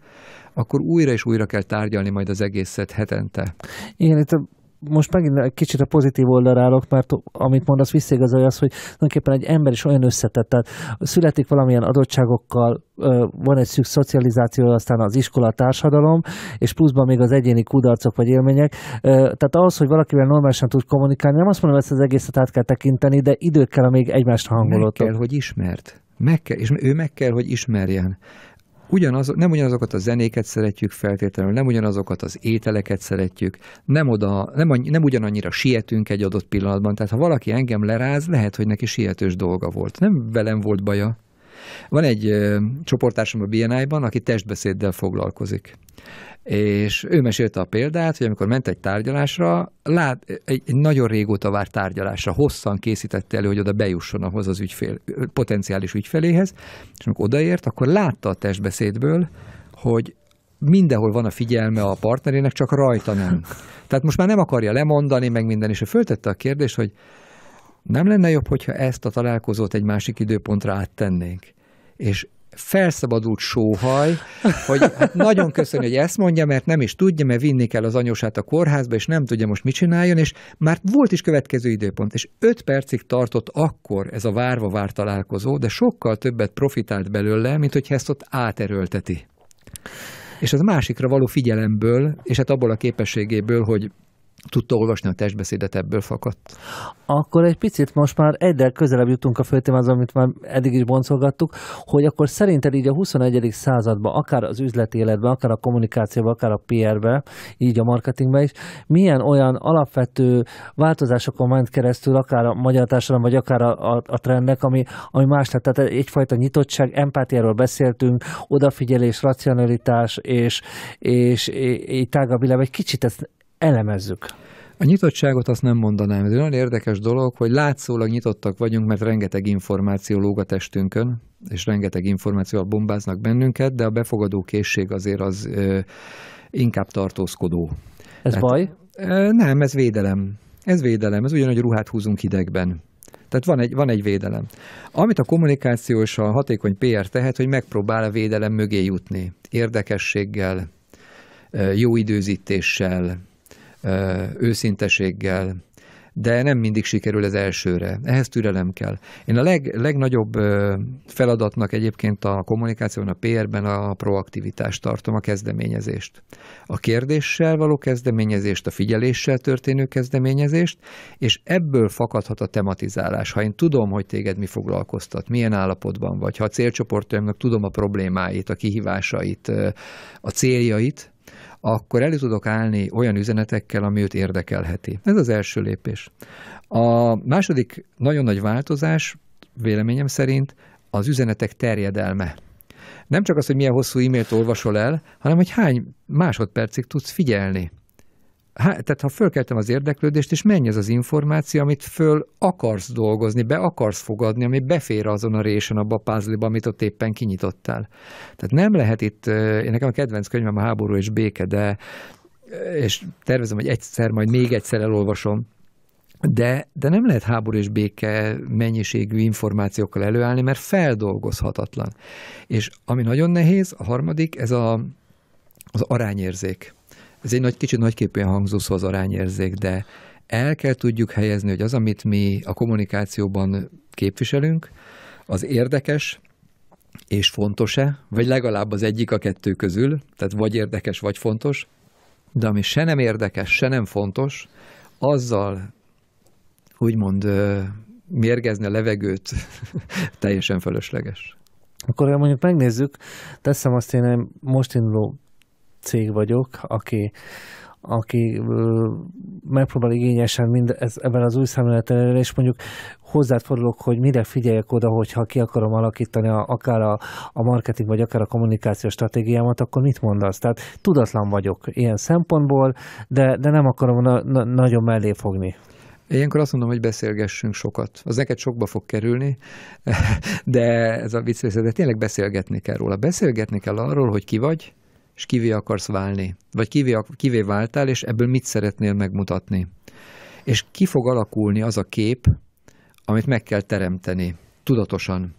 akkor újra és újra kell tárgyalni majd az egészet hetente. Igen, itt a most megint egy kicsit a pozitív oldalra állok, mert amit mondasz, visszigazolja az, hogy tulajdonképpen egy ember is olyan összetett, tehát születik valamilyen adottságokkal, van egy szűk szocializáció, aztán az iskola, a társadalom, és pluszban még az egyéni kudarcok vagy élmények. Tehát ahhoz, hogy valakivel normálisan tud kommunikálni, nem azt mondom, hogy ezt az egészet át kell tekinteni, de idő kell, amíg egymást hangolódtok. Meg kell, hogy ismert. Meg kell, és ő meg kell, hogy ismerjen ugyanaz, nem ugyanazokat a zenéket szeretjük feltétlenül, nem ugyanazokat az ételeket szeretjük, nem, oda, nem, nem ugyanannyira sietünk egy adott pillanatban. Tehát ha valaki engem leráz, lehet, hogy neki sietős dolga volt. Nem velem volt baja. Van egy ö, csoportársam a BNI-ban, aki testbeszéddel foglalkozik. És ő mesélte a példát, hogy amikor ment egy tárgyalásra, lát, egy, egy nagyon régóta várt tárgyalásra, hosszan készítette elő, hogy oda bejusson ahhoz az ügyfél, potenciális ügyfeléhez, és amikor odaért, akkor látta a testbeszédből, hogy mindenhol van a figyelme a partnerének, csak rajta nem. Tehát most már nem akarja lemondani, meg minden, és ő föltette a kérdést, hogy nem lenne jobb, hogyha ezt a találkozót egy másik időpontra áttennénk. És felszabadult sóhaj, hogy hát nagyon köszönöm, hogy ezt mondja, mert nem is tudja, mert vinni kell az anyósát a kórházba, és nem tudja most mit csináljon, és már volt is következő időpont, és öt percig tartott akkor ez a várva vár találkozó, de sokkal többet profitált belőle, mint hogyha ezt ott áterölteti. És az másikra való figyelemből, és hát abból a képességéből, hogy tudta olvasni a testbeszédet, ebből fakadt. Akkor egy picit most már egyre közelebb jutunk a témához, amit már eddig is boncolgattuk, hogy akkor szerinted így a 21. században, akár az üzleti életben, akár a kommunikációban, akár a PR-be, így a marketingben is, milyen olyan alapvető változásokon ment keresztül, akár a magyar társadalom, vagy akár a, a, a trendnek, ami, ami más lett. Tehát egyfajta nyitottság, empátiáról beszéltünk, odafigyelés, racionalitás, és, és, és így tágabb világ. Egy kicsit ezt elemezzük. A nyitottságot azt nem mondanám. Ez egy nagyon érdekes dolog, hogy látszólag nyitottak vagyunk, mert rengeteg információ lóg a testünkön, és rengeteg információval bombáznak bennünket, de a befogadó készség azért az ö, inkább tartózkodó. Ez Tehát, baj? Ö, nem, ez védelem. Ez védelem. Ez ugyanúgy ruhát húzunk hidegben. Tehát van egy, van egy védelem. Amit a kommunikáció és a hatékony PR tehet, hogy megpróbál a védelem mögé jutni. Érdekességgel, jó időzítéssel, őszinteséggel, de nem mindig sikerül ez elsőre. Ehhez türelem kell. Én a leg, legnagyobb feladatnak egyébként a kommunikáción, a PR-ben a proaktivitást tartom, a kezdeményezést. A kérdéssel való kezdeményezést, a figyeléssel történő kezdeményezést, és ebből fakadhat a tematizálás. Ha én tudom, hogy téged mi foglalkoztat, milyen állapotban vagy, ha a célcsoportjaimnak tudom a problémáit, a kihívásait, a céljait, akkor elő tudok állni olyan üzenetekkel, ami őt érdekelheti. Ez az első lépés. A második nagyon nagy változás, véleményem szerint, az üzenetek terjedelme. Nem csak az, hogy milyen hosszú e-mailt olvasol el, hanem hogy hány másodpercig tudsz figyelni hát, tehát ha fölkeltem az érdeklődést, és mennyi az az információ, amit föl akarsz dolgozni, be akarsz fogadni, ami befér azon a résen, abba a pázliba, amit ott éppen kinyitottál. Tehát nem lehet itt, én nekem a kedvenc könyvem a háború és béke, de és tervezem, hogy egyszer, majd még egyszer elolvasom, de, de nem lehet háború és béke mennyiségű információkkal előállni, mert feldolgozhatatlan. És ami nagyon nehéz, a harmadik, ez a, az arányérzék. Ez egy nagy, kicsit nagyképűen hangzó szó az arányérzék, de el kell tudjuk helyezni, hogy az, amit mi a kommunikációban képviselünk, az érdekes, és fontos-e, vagy legalább az egyik a kettő közül, tehát vagy érdekes, vagy fontos, de ami se nem érdekes, se nem fontos, azzal úgymond mérgezni a levegőt teljesen fölösleges. Akkor ha mondjuk megnézzük, teszem azt én most induló cég vagyok, aki, aki megpróbál igényesen mind ez, ebben az új szemléleten és mondjuk hozzád fordulok, hogy mire figyeljek oda, hogyha ki akarom alakítani a, akár a, a marketing, vagy akár a kommunikációs stratégiámat, akkor mit mondasz? Tehát tudatlan vagyok ilyen szempontból, de, de nem akarom na, na, nagyon mellé fogni. Ilyenkor azt mondom, hogy beszélgessünk sokat. Az neked sokba fog kerülni, de ez a vicc de tényleg beszélgetni kell róla. Beszélgetni kell arról, hogy ki vagy, és kivé akarsz válni, vagy kivé, kivé váltál, és ebből mit szeretnél megmutatni. És ki fog alakulni az a kép, amit meg kell teremteni tudatosan.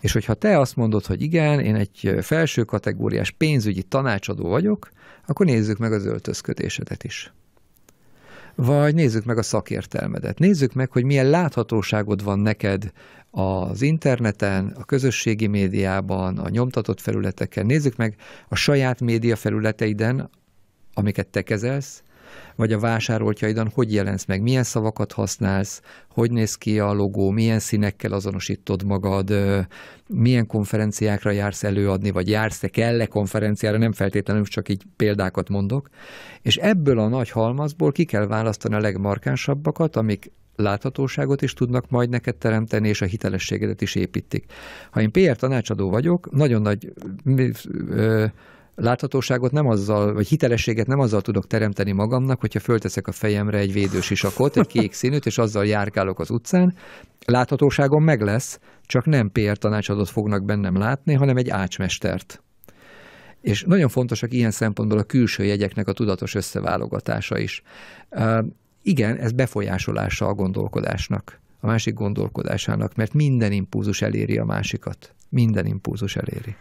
És hogyha te azt mondod, hogy igen, én egy felső kategóriás pénzügyi tanácsadó vagyok, akkor nézzük meg az öltözködésedet is vagy nézzük meg a szakértelmedet. Nézzük meg, hogy milyen láthatóságod van neked az interneten, a közösségi médiában, a nyomtatott felületeken. Nézzük meg a saját média felületeiden, amiket te kezelsz, vagy a vásároltjaidon hogy jelensz meg, milyen szavakat használsz, hogy néz ki a logó, milyen színekkel azonosítod magad, milyen konferenciákra jársz előadni, vagy jársz-e kell-e konferenciára, nem feltétlenül csak így példákat mondok. És ebből a nagy halmazból ki kell választani a legmarkánsabbakat, amik láthatóságot is tudnak majd neked teremteni, és a hitelességedet is építik. Ha én PR tanácsadó vagyok, nagyon nagy láthatóságot nem azzal, vagy hitelességet nem azzal tudok teremteni magamnak, hogyha fölteszek a fejemre egy isakot, egy kék színűt, és azzal járkálok az utcán. Láthatóságom meg lesz, csak nem PR tanácsadót fognak bennem látni, hanem egy ácsmestert. És nagyon fontosak ilyen szempontból a külső jegyeknek a tudatos összeválogatása is. Uh, igen, ez befolyásolása a gondolkodásnak, a másik gondolkodásának, mert minden impulzus eléri a másikat. Minden impulzus eléri.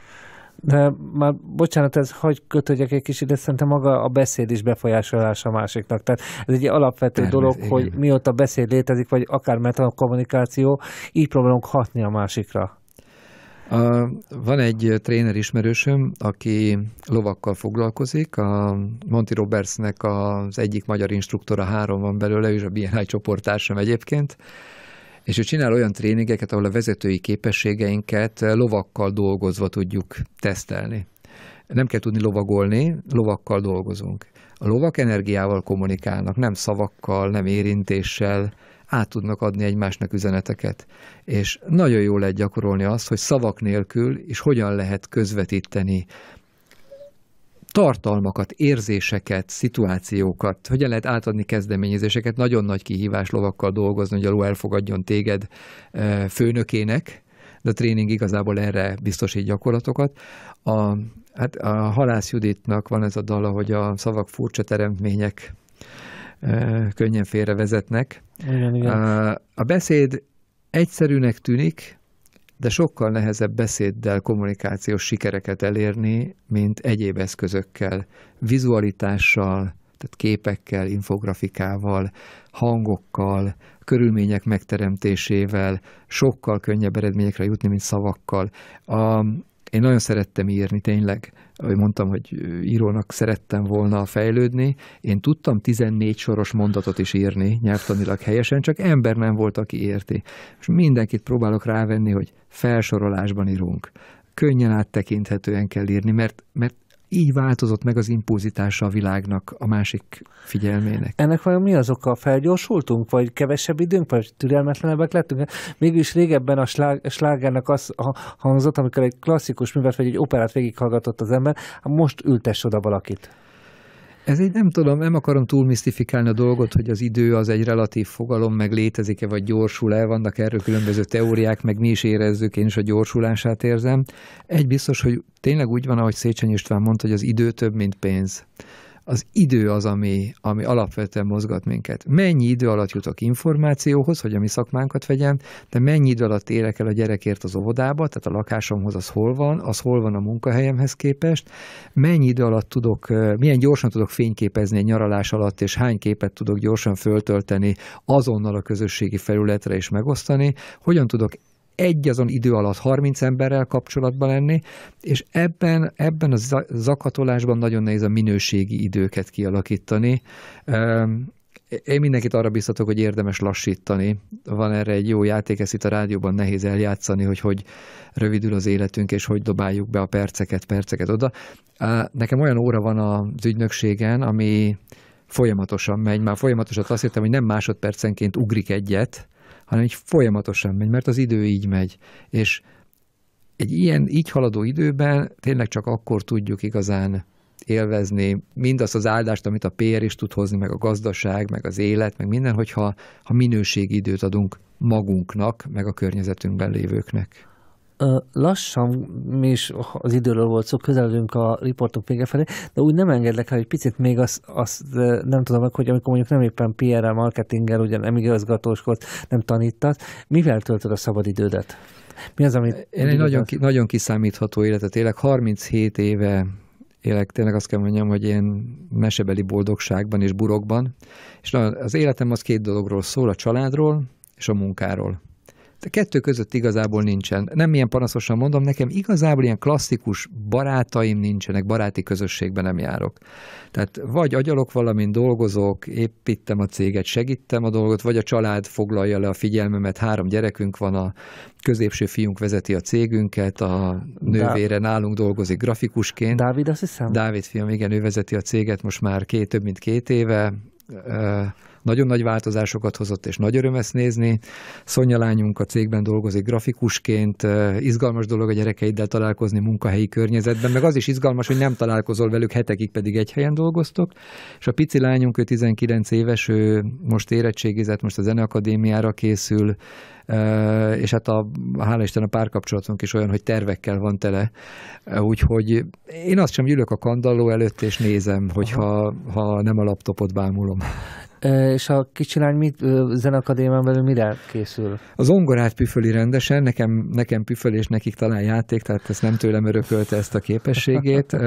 De már bocsánat, ez hogy kötődjek egy kicsit, de szerintem maga a beszéd is befolyásolása a másiknak. Tehát ez egy alapvető Természet, dolog, igen. hogy mióta beszéd létezik, vagy akár kommunikáció, így próbálunk hatni a másikra. A, van egy tréner ismerősöm, aki lovakkal foglalkozik, a Monty Robertsnek az egyik magyar instruktora, három van belőle, és a BNI csoporttársam egyébként, és ő csinál olyan tréningeket, ahol a vezetői képességeinket eh, lovakkal dolgozva tudjuk tesztelni. Nem kell tudni lovagolni, lovakkal dolgozunk. A lovak energiával kommunikálnak, nem szavakkal, nem érintéssel, át tudnak adni egymásnak üzeneteket. És nagyon jó lehet gyakorolni azt, hogy szavak nélkül is hogyan lehet közvetíteni tartalmakat, érzéseket, szituációkat, hogyan lehet átadni kezdeményezéseket, nagyon nagy kihívás lovakkal dolgozni, hogy a ló elfogadjon téged eh, főnökének, de a tréning igazából erre biztosít gyakorlatokat. A, hát a Halász Juditnak van ez a dala, hogy a szavak furcsa teremtmények eh, könnyen félrevezetnek. Igen, igen. A, eh, a beszéd egyszerűnek tűnik, de sokkal nehezebb beszéddel kommunikációs sikereket elérni, mint egyéb eszközökkel, vizualitással, tehát képekkel, infografikával, hangokkal, körülmények megteremtésével, sokkal könnyebb eredményekre jutni, mint szavakkal. A, én nagyon szerettem írni, tényleg ahogy mondtam, hogy írónak szerettem volna fejlődni. Én tudtam 14 soros mondatot is írni nyelvtanilag helyesen, csak ember nem volt, aki érti. És mindenkit próbálok rávenni, hogy felsorolásban írunk. Könnyen áttekinthetően kell írni, mert, mert így változott meg az impulzitása a világnak, a másik figyelmének. Ennek vajon mi az oka? Felgyorsultunk, vagy kevesebb időnk, vagy türelmetlenebbek lettünk? Mégis régebben a slágernek az hangzott, amikor egy klasszikus művet, vagy egy operát végighallgatott az ember, hát most ültess oda valakit. Ez egy, nem tudom, nem akarom túl misztifikálni a dolgot, hogy az idő az egy relatív fogalom, meg létezik-e, vagy gyorsul-e, vannak erről különböző teóriák, meg mi is érezzük, én is a gyorsulását érzem. Egy biztos, hogy tényleg úgy van, ahogy Széchenyi István mondta, hogy az idő több, mint pénz az idő az, ami, ami alapvetően mozgat minket. Mennyi idő alatt jutok információhoz, hogy a mi szakmánkat vegyem, de mennyi idő alatt érek el a gyerekért az óvodába, tehát a lakásomhoz az hol van, az hol van a munkahelyemhez képest, mennyi idő alatt tudok, milyen gyorsan tudok fényképezni egy nyaralás alatt, és hány képet tudok gyorsan föltölteni azonnal a közösségi felületre és megosztani, hogyan tudok egy azon idő alatt 30 emberrel kapcsolatban lenni, és ebben, ebben a zakatolásban nagyon nehéz a minőségi időket kialakítani. Én mindenkit arra biztatok, hogy érdemes lassítani. Van erre egy jó játék, ezt itt a rádióban nehéz eljátszani, hogy hogy rövidül az életünk, és hogy dobáljuk be a perceket, perceket oda. Nekem olyan óra van az ügynökségen, ami folyamatosan megy, már folyamatosan azt hittem, hogy nem másodpercenként ugrik egyet, hanem így folyamatosan megy, mert az idő így megy. És egy ilyen így haladó időben tényleg csak akkor tudjuk igazán élvezni mindazt az áldást, amit a PR is tud hozni, meg a gazdaság, meg az élet, meg minden, hogyha ha minőségi időt adunk magunknak, meg a környezetünkben lévőknek lassan mi is az időről volt szó, közeledünk a riportok vége felé, de úgy nem engedlek el, hogy picit még azt, azt nem tudom meg, hogy amikor mondjuk nem éppen PR-rel, marketinggel, ugye nem igazgatóskodsz, nem tanítasz, mivel töltöd a szabad idődet? Mi az, amit... Én egy nagyon, ki, nagyon kiszámítható életet élek. 37 éve élek, tényleg azt kell mondjam, hogy én mesebeli boldogságban és burokban. És az életem az két dologról szól, a családról és a munkáról. A kettő között igazából nincsen. Nem ilyen panaszosan mondom, nekem igazából ilyen klasszikus barátaim nincsenek, baráti közösségben nem járok. Tehát vagy agyalok valamin, dolgozok, építem a céget, segítem a dolgot, vagy a család foglalja le a figyelmemet, három gyerekünk van, a középső fiunk vezeti a cégünket, a nővére nálunk dolgozik grafikusként. Dávid, azt hiszem. Dávid fiam, igen, ő vezeti a céget most már két, több mint két éve nagyon nagy változásokat hozott, és nagy öröm ezt nézni. Szonya lányunk a cégben dolgozik grafikusként, izgalmas dolog a gyerekeiddel találkozni munkahelyi környezetben, meg az is izgalmas, hogy nem találkozol velük hetekig, pedig egy helyen dolgoztok. És a pici lányunk, ő 19 éves, ő most érettségizett, most a Zeneakadémiára készül, és hát a, hála Isten a párkapcsolatunk is olyan, hogy tervekkel van tele, úgyhogy én azt sem gyűlök a kandalló előtt, és nézem, hogyha ha nem a laptopot bámulom. És a lány mit, zenakadémán belül mire készül? Az ongorát püföli rendesen, nekem, nekem püföl és nekik talán játék, tehát ezt nem tőlem örökölte ezt a képességét.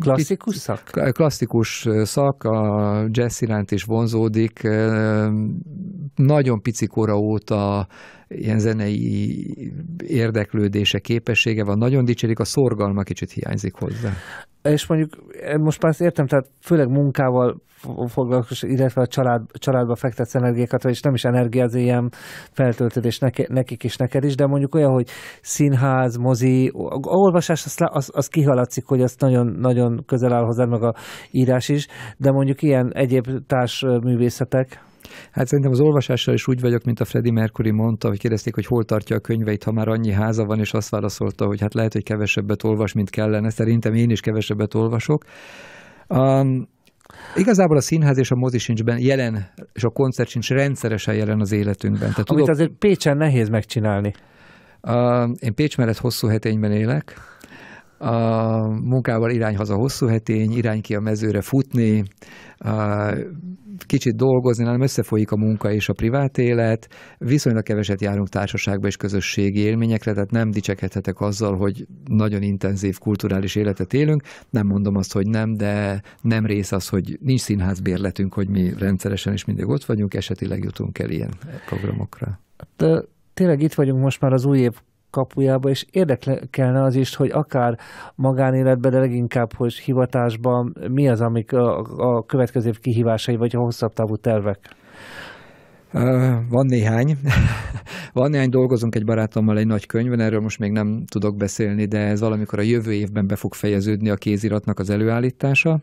Klasszikus szak? Klasszikus szak, a jazz iránt is vonzódik. Nagyon pici kora óta ilyen zenei érdeklődése, képessége van, nagyon dicsérik, a szorgalma kicsit hiányzik hozzá és mondjuk eh, most már ezt értem, tehát főleg munkával foglalkozó, illetve a család, családba fektetsz energiákat, és nem is energia, az ilyen feltöltődés neki, nekik is, neked is, de mondjuk olyan, hogy színház, mozi, a olvasás az, az, az kihaladszik, hogy az nagyon, nagyon közel áll hozzá, meg a írás is, de mondjuk ilyen egyéb társ művészetek. Hát szerintem az olvasással is úgy vagyok, mint a Freddie Mercury mondta, hogy kérdezték, hogy hol tartja a könyveit, ha már annyi háza van, és azt válaszolta, hogy hát lehet, hogy kevesebbet olvas, mint kellene. Szerintem én is kevesebbet olvasok. Um, Igazából a színház és a mozi sincs benne, jelen, és a koncert sincs rendszeresen jelen az életünkben. Tehát Amit tudok, azért Pécsen nehéz megcsinálni. Uh, én Pécs mellett hosszú hetényben élek, a munkával irány haza hosszú hetény, irány ki a mezőre futni, kicsit dolgozni, hanem összefolyik a munka és a privát élet. Viszonylag keveset járunk társaságba és közösségi élményekre, tehát nem dicsekedhetek azzal, hogy nagyon intenzív kulturális életet élünk. Nem mondom azt, hogy nem, de nem rész az, hogy nincs színházbérletünk, hogy mi rendszeresen és mindig ott vagyunk, esetileg jutunk el ilyen programokra. De tényleg itt vagyunk most már az új év kapujába, és érdekelne az is, hogy akár magánéletben, de leginkább, hogy hivatásban mi az, amik a, a következő kihívásai, vagy a hosszabb távú tervek? Van néhány. Van néhány, dolgozunk egy barátommal egy nagy könyvön, erről most még nem tudok beszélni, de ez valamikor a jövő évben be fog fejeződni a kéziratnak az előállítása.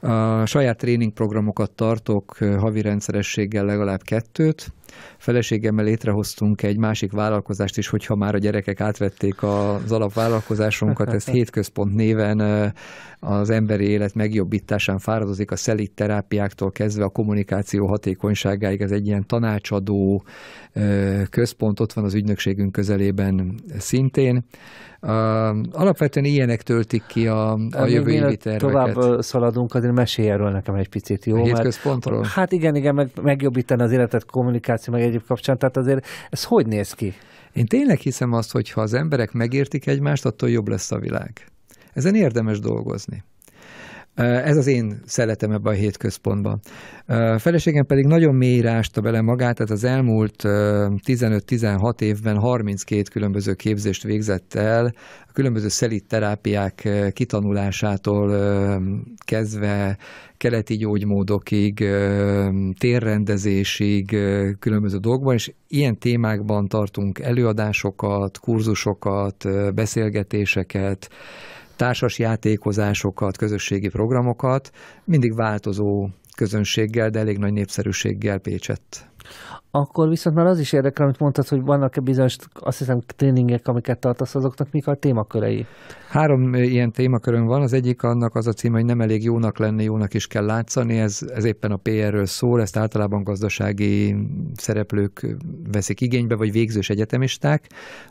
A saját tréningprogramokat tartok havi rendszerességgel legalább kettőt, Feleségemmel létrehoztunk egy másik vállalkozást is, hogyha már a gyerekek átvették az alapvállalkozásunkat, ezt hétközpont néven az emberi élet megjobbításán fáradozik a szelit terápiáktól kezdve a kommunikáció hatékonyságáig. Ez egy ilyen tanácsadó központ, ott van az ügynökségünk közelében szintén. Alapvetően ilyenek töltik ki a, a jövő évi terveket. tovább szaladunk, azért mesélj erről nekem egy picit, jó? A mert, Hát igen, igen, meg, megjobbítani az életet kommunikáció, meg egyéb kapcsán, tehát azért ez hogy néz ki? Én tényleg hiszem azt, hogy ha az emberek megértik egymást, attól jobb lesz a világ. Ezen érdemes dolgozni. Eh, ez az én szeretem ebben a hétközpontban. Eh, a feleségem pedig nagyon mélyre ásta bele magát, tehát az elmúlt 15-16 eh, évben 32 különböző képzést végzett el, a különböző terápiák kitanulásától kezdve keleti gyógymódokig, térrendezésig, különböző dolgokban, és ilyen témákban tartunk előadásokat, kurzusokat, beszélgetéseket, társas játékozásokat, közösségi programokat, mindig változó közönséggel, de elég nagy népszerűséggel Pécsett akkor viszont már az is érdekel, amit mondtad, hogy vannak-e bizonyos, azt hiszem, tréningek, amiket tartasz azoknak, mik a témakörei? Három ilyen témakörön van. Az egyik annak az a cím, hogy nem elég jónak lenni, jónak is kell látszani. Ez, ez éppen a PR-ről szól, ezt általában gazdasági szereplők veszik igénybe, vagy végzős egyetemisták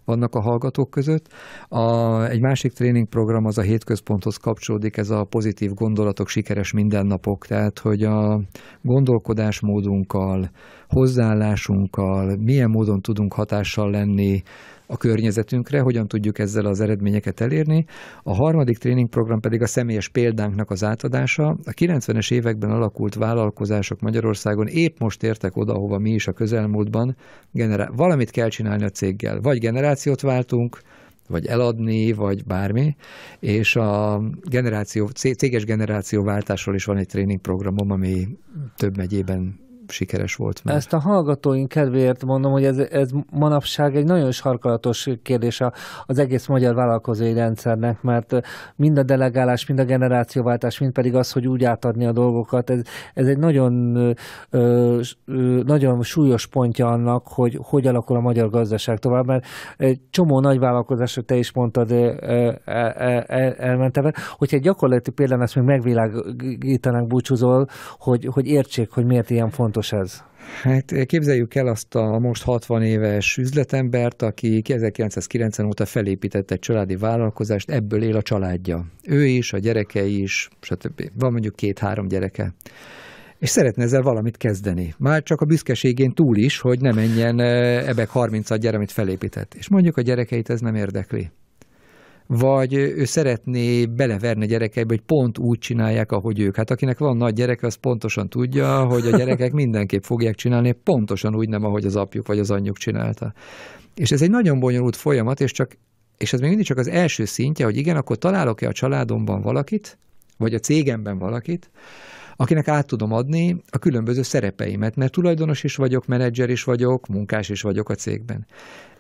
vannak a hallgatók között. A, egy másik tréningprogram az a hétközponthoz kapcsolódik, ez a pozitív gondolatok, sikeres mindennapok. Tehát, hogy a gondolkodásmódunkkal, hozzáállásunkkal, hozzáállásunkkal, milyen módon tudunk hatással lenni a környezetünkre, hogyan tudjuk ezzel az eredményeket elérni. A harmadik tréningprogram pedig a személyes példánknak az átadása. A 90-es években alakult vállalkozások Magyarországon épp most értek oda, hova mi is a közelmúltban. Generá- valamit kell csinálni a céggel. Vagy generációt váltunk, vagy eladni, vagy bármi, és a generáció, céges generációváltásról is van egy tréningprogramom, ami több megyében sikeres volt Mert... Ezt a hallgatóink kedvéért mondom, hogy ez, ez manapság egy nagyon sarkalatos kérdés az egész magyar vállalkozói rendszernek, mert mind a delegálás, mind a generációváltás, mind pedig az, hogy úgy átadni a dolgokat, ez, ez egy nagyon, ö, ö, nagyon súlyos pontja annak, hogy hogy alakul a magyar gazdaság tovább, mert egy csomó nagy vállalkozás, hogy te is mondtad, e, e, e, elmentem el, hogyha egy gyakorlati példán ezt még megvilágítanánk búcsúzol, hogy, hogy értsék, hogy miért ilyen fontos fontos ez? Hát eh, képzeljük el azt a most 60 éves üzletembert, aki 1990 óta felépített egy családi vállalkozást, ebből él a családja. Ő is, a gyerekei is, stb. Van mondjuk két-három gyereke és szeretne ezzel valamit kezdeni. Már csak a büszkeségén túl is, hogy ne menjen eh, ebek 30 gyere, amit felépített. És mondjuk a gyerekeit ez nem érdekli vagy ő szeretné beleverni a gyerekeibe, hogy pont úgy csinálják, ahogy ők. Hát akinek van nagy gyereke, az pontosan tudja, hogy a gyerekek mindenképp fogják csinálni, pontosan úgy nem, ahogy az apjuk vagy az anyjuk csinálta. És ez egy nagyon bonyolult folyamat, és csak és ez még mindig csak az első szintje, hogy igen, akkor találok-e a családomban valakit, vagy a cégemben valakit, akinek át tudom adni a különböző szerepeimet, mert tulajdonos is vagyok, menedzser is vagyok, munkás is vagyok a cégben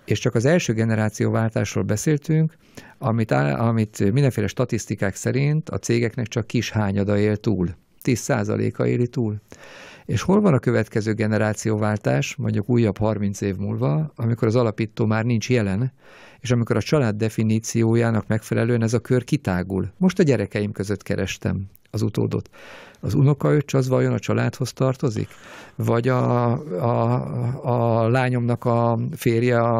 és csak az első generáció váltásról beszéltünk, amit, amit mindenféle statisztikák szerint a cégeknek csak kis hányada él túl. 10%-a éli túl. És hol van a következő generációváltás, mondjuk újabb 30 év múlva, amikor az alapító már nincs jelen, és amikor a család definíciójának megfelelően ez a kör kitágul. Most a gyerekeim között kerestem az utódot az unokaöccs az vajon a családhoz tartozik? Vagy a, a, a lányomnak a férje a,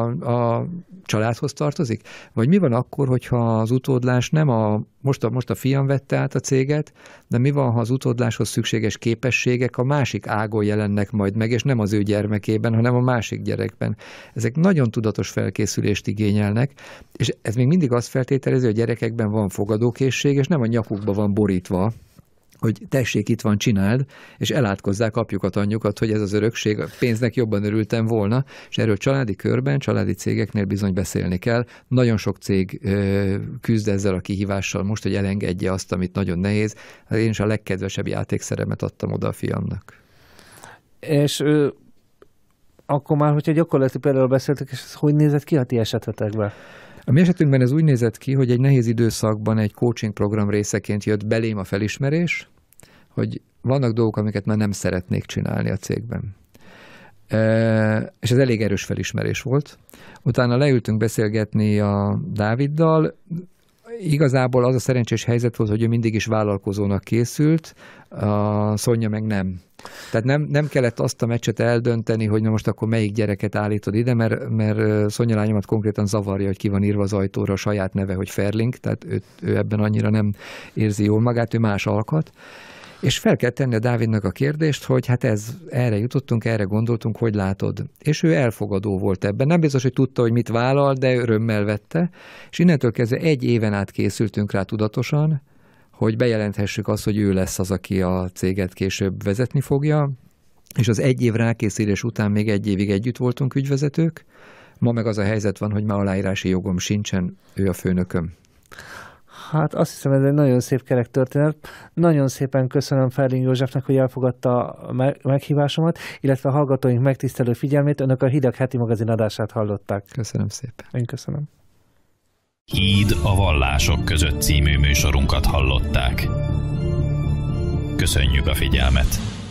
a családhoz tartozik? Vagy mi van akkor, hogyha az utódlás nem a, most a, most a fiam vette át a céget, de mi van, ha az utódláshoz szükséges képességek a másik ágon jelennek majd meg, és nem az ő gyermekében, hanem a másik gyerekben. Ezek nagyon tudatos felkészülést igényelnek, és ez még mindig azt feltételezi, hogy a gyerekekben van fogadókészség, és nem a nyakukba van borítva hogy tessék, itt van, csináld, és elátkozzák apjukat, anyjukat, hogy ez az örökség, a pénznek jobban örültem volna, és erről családi körben, családi cégeknél bizony beszélni kell. Nagyon sok cég küzd ezzel a kihívással most, hogy elengedje azt, amit nagyon nehéz. Hát én is a legkedvesebb játékszeremet adtam oda a fiamnak. És ö, akkor már, hogyha gyakorlati például beszéltek, és ez hogy nézett ki a ti esetetekben? A mi esetünkben ez úgy nézett ki, hogy egy nehéz időszakban egy coaching program részeként jött belém a felismerés, hogy vannak dolgok, amiket már nem szeretnék csinálni a cégben. E, és ez elég erős felismerés volt. Utána leültünk beszélgetni a Dáviddal, igazából az a szerencsés helyzet volt, hogy ő mindig is vállalkozónak készült, a Szonya meg nem. Tehát nem, nem kellett azt a meccset eldönteni, hogy na most akkor melyik gyereket állítod ide, mert, mert Szonya lányomat konkrétan zavarja, hogy ki van írva az ajtóra a saját neve, hogy Ferling, tehát ő, ő ebben annyira nem érzi jól magát, ő más alkat. És fel kell tenni a Dávidnak a kérdést, hogy hát ez, erre jutottunk, erre gondoltunk, hogy látod. És ő elfogadó volt ebben. Nem biztos, hogy tudta, hogy mit vállal, de örömmel vette. És innentől kezdve egy éven át készültünk rá tudatosan, hogy bejelenthessük azt, hogy ő lesz az, aki a céget később vezetni fogja, és az egy év rákészülés után még egy évig együtt voltunk ügyvezetők, ma meg az a helyzet van, hogy már aláírási jogom sincsen, ő a főnököm. Hát azt hiszem, ez egy nagyon szép kerek történet. Nagyon szépen köszönöm Ferling Józsefnek, hogy elfogadta a meghívásomat, illetve a hallgatóink megtisztelő figyelmét. Önök a Hideg heti magazin adását hallották. Köszönöm szépen. Én köszönöm. Híd a vallások között című műsorunkat hallották. Köszönjük a figyelmet!